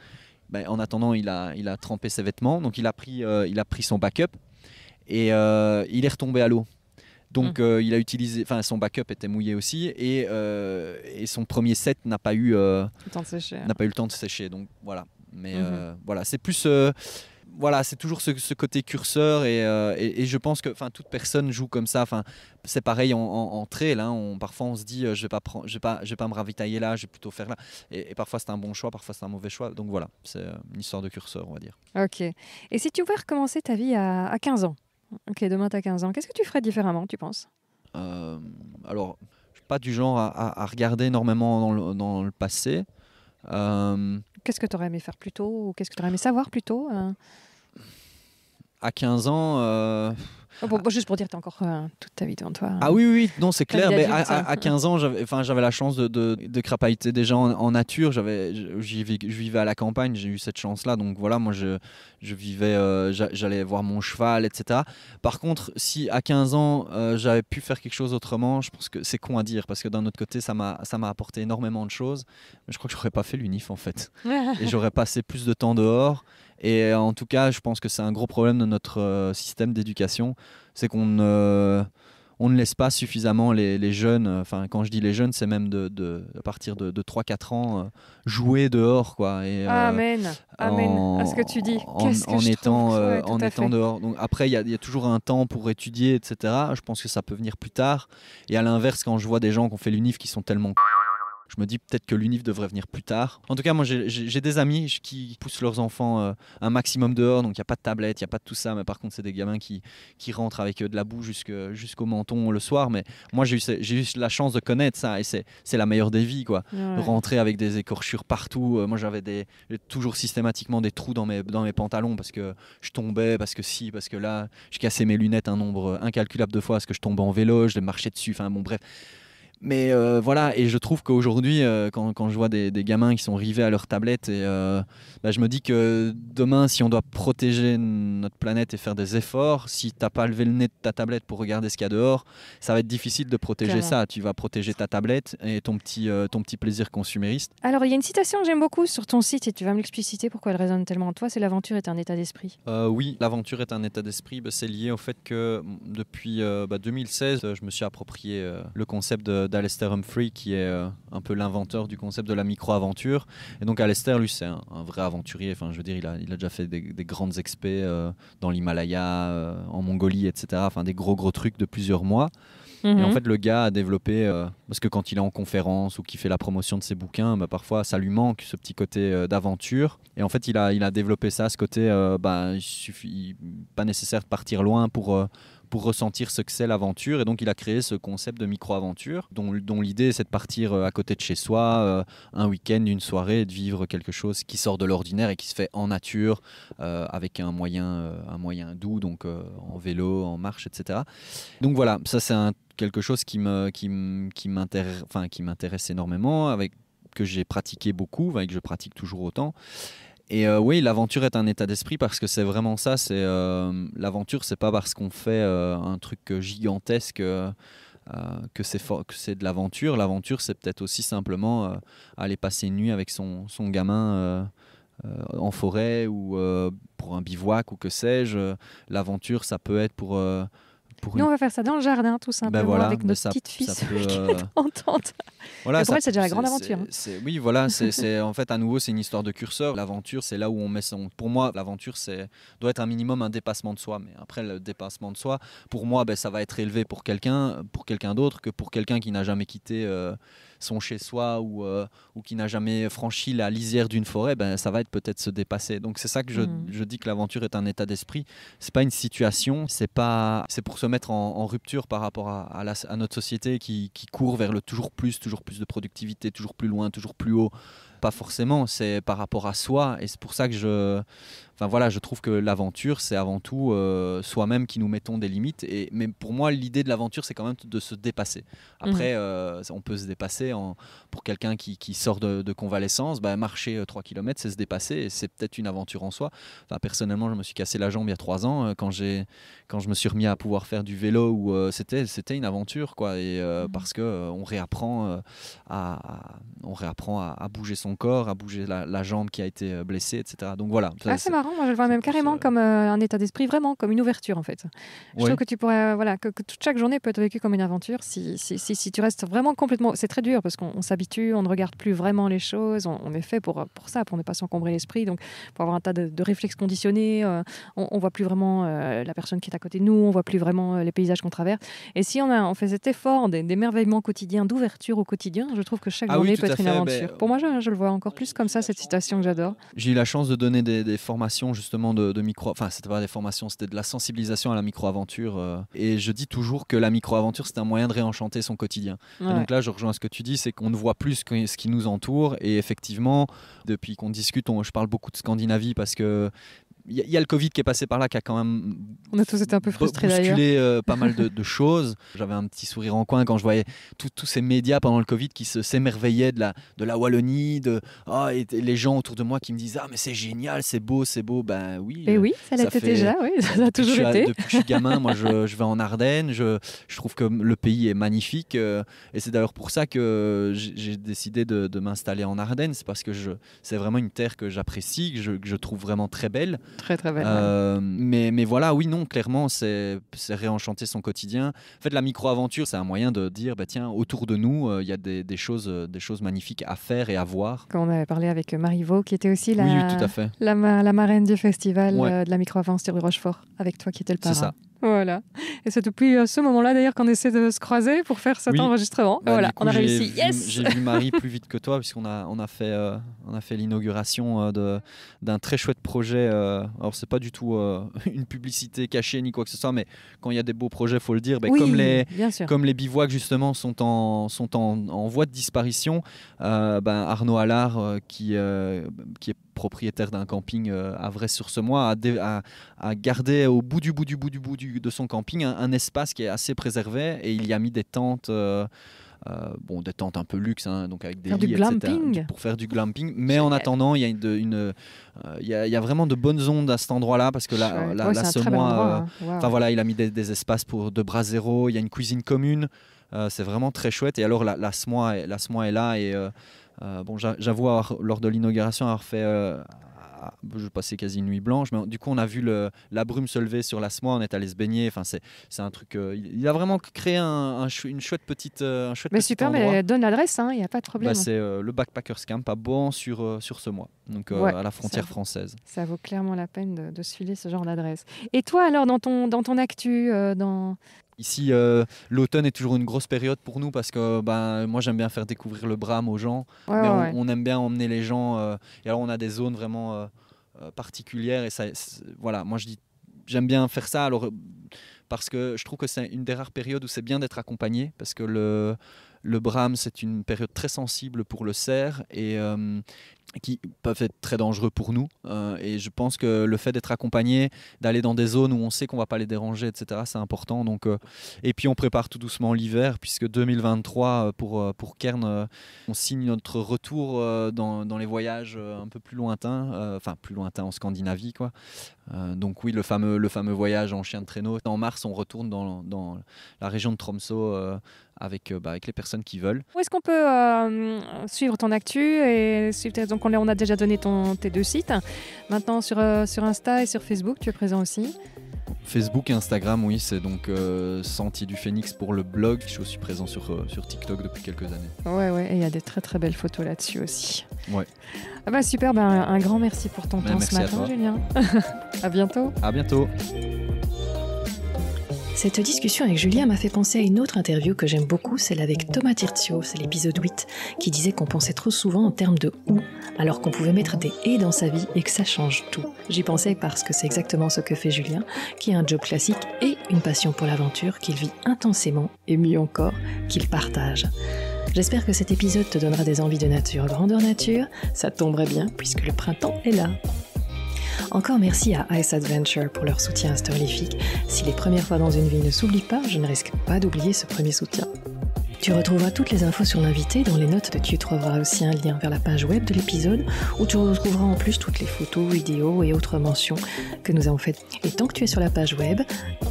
Ben, en attendant, il a, il a trempé ses vêtements, donc il a pris, il a pris son backup et il est retombé à l'eau. Donc mhm. il a utilisé, enfin son backup était mouillé aussi et, son premier set n'a pas eu n'a pas eu le temps de sécher. Donc voilà, mais mmh. euh, voilà, c'est plus euh, voilà, c'est toujours ce, ce, côté curseur et, euh, et, je pense que toute personne joue comme ça. C'est pareil en, en, trail. Hein, parfois, on se dit je ne vais, pas vais, pas, je vais pas me ravitailler là, je vais plutôt faire là. Et, parfois, c'est un bon choix, parfois, c'est un mauvais choix. Donc voilà, c'est une histoire de curseur, on va dire. Ok. Et si tu pouvais recommencer ta vie à, 15 ans, ok, demain, tu as 15 ans, qu'est-ce que tu ferais différemment, tu penses Alors, je ne suis pas du genre à, regarder énormément dans dans le passé qu'est-ce que tu aurais aimé faire plus tôt ou qu'est-ce que tu aurais aimé savoir plus tôt euh À 15 ans, euh, juste pour dire, tu as encore euh, toute ta vie devant toi. Ah oui, oui, non, c'est clair. Mais à, 15 hein. ans, j'avais, j'avais la chance de, de, de crapailler déjà en, nature. J'avais, je vivais à la campagne, j'ai eu cette chance-là. Donc voilà, moi, je, je vivais, euh, j'allais voir mon cheval, etc. Par contre, si à 15 ans, euh, j'avais pu faire quelque chose autrement, je pense que c'est con à dire parce que d'un autre côté, ça m'a, apporté énormément de choses. Mais je crois que je j'aurais pas fait l'UNIF en fait. Et j'aurais passé plus de temps dehors. Et euh, en tout cas, je pense que c'est un gros problème de notre euh, système d'éducation, c'est qu'on on ne laisse pas suffisamment les, jeunes, euh, enfin quand je dis les jeunes, c'est même de, à partir de, 3-4 ans, jouer dehors. Quoi, et, Amen, Amen à ce que tu dis. En, que en étant, en étant dehors. Donc, après, il y, y, a toujours un temps pour étudier, etc. Je pense que ça peut venir plus tard. Et à l'inverse, quand je vois des gens qui ont fait l'UNIF qui sont tellement je me dis peut-être que l'UNIF devrait venir plus tard. En tout cas, moi, j'ai des amis qui poussent leurs enfants euh, un maximum dehors, donc il n'y a pas de tablette, il n'y a pas de tout ça, mais par contre, c'est des gamins qui, qui rentrent avec euh, de la boue jusqu'au menton le soir. Mais moi, j'ai eu, la chance de connaître ça, et c'est la meilleure des vies, quoi. Rentrer avec des écorchures partout. Euh, moi, j'avais toujours systématiquement des trous dans mes, dans mes pantalons parce que je tombais, parce que si, parce que là, je cassais mes lunettes un nombre incalculable de fois, parce que je tombais en vélo, je marchais dessus, enfin bon, bref mais euh, voilà, et je trouve qu'aujourd'hui, euh, quand, quand, je vois des, gamins qui sont rivés à leur tablette, et, euh, bah, je me dis que demain, si on doit protéger notre planète et faire des efforts, si t'as pas levé le nez de ta tablette pour regarder ce qu'il y a dehors, ça va être difficile de protéger ça. Tu vas protéger ta tablette et ton petit, ton petit plaisir consumériste. Alors, il y a une citation que j'aime beaucoup sur ton site, et tu vas me l'expliciter pourquoi elle résonne tellement en toi, c'est l'aventure est un état d'esprit. oui, l'aventure est un état d'esprit, bah, c'est lié au fait que depuis 2016, bah, je me suis approprié le concept de d'Alester Humphrey, qui est euh, un peu l'inventeur du concept de la micro-aventure. Et donc, Alester, lui, c'est un, vrai aventurier. Enfin, je veux dire, il a, déjà fait des, grandes expés euh, dans l'Himalaya, euh, en Mongolie, etc. Enfin, des gros, gros trucs de plusieurs mois. Et en mhm. fait, le gars a développé, parce que quand il est en conférence ou qu'il fait la promotion de ses bouquins, bah, parfois ça lui manque ce petit côté d'aventure. Et en fait, il a, développé ça, ce côté, bah, il suffit, pas nécessaire de partir loin pour, pour ressentir ce que c'est l'aventure. Et donc, il a créé ce concept de micro-aventure, dont, l'idée, c'est de partir euh, à côté de chez soi, euh, un week-end, une soirée, de vivre quelque chose qui sort de l'ordinaire et qui se fait en nature, euh, avec un moyen, un moyen doux, donc en vélo, en marche, etc. Donc voilà, ça, c'est quelque chose qui me qui, qui m'intéresse énormément avec que j'ai pratiqué beaucoup et que je pratique toujours autant et euh, oui, l'aventure est un état d'esprit parce que c'est vraiment ça. C'est euh, l'aventure, c'est pas parce qu'on fait euh, un truc euh, gigantesque que c'est c'est de l'aventure. L'aventure, c'est peut-être aussi simplement aller passer une nuit avec son, son gamin. en forêt ou pour un bivouac ou que sais-je. L'aventure, ça peut être pour on va faire ça dans le jardin, tout simplement, bah avec bah notre petite fille euh, en voilà, pour elle, c'est déjà la grande aventure. Hein. Oui, voilà, c'est en fait, à nouveau, c'est une histoire de curseur. L'aventure, c'est là où on met son. Pour moi, l'aventure, c'est doit être un minimum un dépassement de soi. Mais après, le dépassement de soi, pour moi, ben, ça va être élevé pour quelqu'un, pour quelqu'un d'autre, que pour quelqu'un qui n'a jamais quitté. Euh, sont chez-soi ou, euh, ou qui n'a jamais franchi la lisière d'une forêt, ben, ça va être peut-être se dépasser. Donc c'est ça que je, mhm. dis que l'aventure est un état d'esprit. C'est pas une situation, c'est pas c'est pour se mettre en, rupture par rapport à, à notre société qui, qui court vers le toujours plus, toujours plus de productivité, toujours plus loin, toujours plus haut pas forcément, c'est par rapport à soi. Et c'est pour ça que je, voilà, je trouve que l'aventure, c'est avant tout euh, soi-même qui nous mettons des limites. Et, mais pour moi, l'idée de l'aventure, c'est quand même de se dépasser. Après, mhm. euh, on peut se dépasser en, pour quelqu'un qui, qui, sort de, convalescence. Bah, marcher 3 euh, km, c'est se dépasser. Et c'est peut-être une aventure en soi. Enfin, personnellement, je me suis cassé la jambe il y a 3 ans. quand, j'ai, quand je me suis remis à pouvoir faire du vélo, ou c'était, c'était une aventure. Quoi, et, mhm. Parce qu'on on réapprend, à, on réapprend à, bouger son corps, à bouger la, jambe qui a été blessée, etc. Donc voilà. Ah, c'est marrant moi je le vois même carrément comme euh, un état d'esprit, vraiment comme une ouverture en fait. Je trouve que tu pourrais, euh, voilà, que, toute chaque journée peut être vécue comme une aventure si, si, si, si tu restes vraiment complètement. C'est très dur parce qu'on s'habitue, on ne regarde plus vraiment les choses, on, est fait pour, pour ça, pour ne pas s'encombrer l'esprit, donc pour avoir un tas de, réflexes conditionnés, euh, on, ne voit plus vraiment la personne qui est à côté de nous, on voit plus vraiment les paysages qu'on traverse. Et si on, a, on fait cet effort d'émerveillement quotidien, d'ouverture au quotidien, je trouve que chaque ah journée peut être une aventure. Ben, pour moi, je, le vois encore plus comme ça, cette citation que j'adore. J'ai eu la chance de donner des formations justement de, micro. Enfin, c'était pas des formations, c'était de la sensibilisation à la micro-aventure. Euh, et je dis toujours que la micro-aventure, c'est un moyen de réenchanter son quotidien. donc là, je rejoins ce que tu dis, c'est qu'on ne voit plus ce, qui nous entoure. Et effectivement, depuis qu'on discute, je parle beaucoup de Scandinavie parce que il y, a le Covid qui est passé par là, qui a quand même. On a tous été un peu frustrés bousculé, euh, pas mal de, choses. J'avais un petit sourire en coin quand je voyais tous ces médias pendant le Covid qui s'émerveillaient de la, de la Wallonie, de ah, et, les gens autour de moi qui me disaient Ah, mais c'est génial, c'est beau, c'est beau. Ben oui. Et eh oui, ça l'était déjà, oui, ça a toujours été. depuis que je suis gamin, moi, je, vais en Ardennes, je, trouve que le pays est magnifique. Euh, et c'est d'ailleurs pour ça que j'ai décidé de, m'installer en Ardennes, c'est parce que c'est vraiment une terre que j'apprécie, que je, que je trouve vraiment très belle. Très, très belle. Euh, mais, mais voilà, oui, non, clairement, c'est réenchanter son quotidien. En fait, la micro-aventure, c'est un moyen de dire, bah, tiens, autour de nous, euh, il y a des, choses, euh, des choses magnifiques à faire et à voir. Quand on avait parlé avec Marivaux, qui était aussi la, marraine du festival de la micro-aventure de Rochefort, avec toi qui étais le parrain. C'est ça. Voilà. Et c'est depuis euh, ce moment-là, d'ailleurs, qu'on essaie de se croiser pour faire cet enregistrement. Bah, voilà, on a réussi. yes J'ai vu Marie plus vite que toi, puisqu'on a, on a fait, euh, on a fait l'inauguration euh, de d'un très chouette projet. Euh, alors, c'est pas du tout une publicité cachée ni quoi que ce soit, mais quand il y a des beaux projets, faut le dire. Ben, comme, les, comme les bivouacs, justement, sont en, sont en, voie de disparition, Ben Arnaud Allard, qui, qui est propriétaire d'un camping euh, à vresse sur semois a gardé au bout du bout du bout du bout de son camping un, espace qui est assez préservé et il y a mis des tentes. Euh, euh, bon, des tentes un peu luxe, hein, donc avec des etc., pour faire du glamping. Mais en attendant, il y, a y, a, vraiment de bonnes ondes à cet endroit-là parce que là, hein. enfin voilà, il a mis des, espaces pour de bras zéro. Il y a une cuisine commune. c'est vraiment très chouette. Et alors, la, la, est là et euh, bon, j'avoue, lors de l'inauguration, avoir fait euh, je passais quasi une nuit blanche, mais du coup on a vu le, la brume se lever sur l'Asma, on est allé se baigner, enfin c'est, un truc, euh, il a vraiment créé un, une chouette petite... Un mais super, mais donne l'adresse, il hein, n'y a pas de problème. Bah, c'est le Backpackers Camp à Bon sur, sur ce mois, donc à la frontière française. Ça vaut clairement la peine de, de se filer ce genre d'adresse. Et toi alors dans ton, dans ton actu, dans... Ici, euh, l'automne est toujours une grosse période pour nous parce que ben, moi j'aime bien faire découvrir le Brame aux gens. on, aime bien emmener les gens. Euh, et alors on a des zones vraiment euh, particulières. Et ça, voilà, moi je dis, j'aime bien faire ça. Alors parce que je trouve que c'est une des rares périodes où c'est bien d'être accompagné parce que le le brame, c'est une période très sensible pour le cerf et, qui peuvent être très dangereux pour nous. Euh, et je pense que le fait d'être accompagné, d'aller dans des zones où on sait qu'on va pas les déranger, etc., c'est important. Donc, euh, et puis on prépare tout doucement l'hiver, puisque 2023, euh, pour, pour Kern, on signe notre retour dans, dans les voyages un peu plus lointains, enfin plus lointains en Scandinavie. Quoi. donc oui, le fameux, le fameux voyage en chien de traîneau. En mars, on retourne dans, dans la région de Tromsø. avec, bah, avec les personnes qui veulent. Où est-ce qu'on peut suivre ton actu et suivre tes donc on, a déjà donné ton, tes deux sites. Maintenant, sur, euh, sur Insta et sur Facebook, tu es présent aussi Facebook et Instagram, oui, c'est donc euh, Senti du Phénix pour le blog. Je suis présent sur, euh, sur TikTok depuis quelques années. Ouais, ouais, et il y a des très très belles photos là-dessus aussi. Ouais. Ah bah super, Ben un grand merci pour ton ben, temps ce matin, Julien. à bientôt. À bientôt. Cette discussion avec Julien m'a fait penser à une autre interview que j'aime beaucoup, celle avec Thomas Tirtio, c'est l'épisode 8, qui disait qu'on pensait trop souvent en termes de où », alors qu'on pouvait mettre des et dans sa vie et que ça change tout. J'y pensais parce que c'est exactement ce que fait Julien, qui a un job classique et une passion pour l'aventure qu'il vit intensément et mieux encore, qu'il partage. J'espère que cet épisode te donnera des envies de nature, grandeur nature, ça tomberait bien puisque le printemps est là. Encore merci à Ice Adventure pour leur soutien historique. Si les premières fois dans une vie ne s'oublient pas, je ne risque pas d'oublier ce premier soutien. Tu retrouveras toutes les infos sur l'invité dans les notes. Tu trouveras aussi un lien vers la page web de l'épisode où tu retrouveras en plus toutes les photos, vidéos et autres mentions que nous avons faites. Et tant que tu es sur la page web,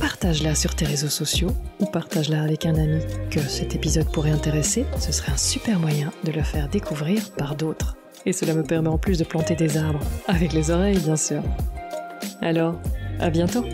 partage-la sur tes réseaux sociaux ou partage-la avec un ami que cet épisode pourrait intéresser. Ce serait un super moyen de le faire découvrir par d'autres. Et cela me permet en plus de planter des arbres, avec les oreilles bien sûr. Alors, à bientôt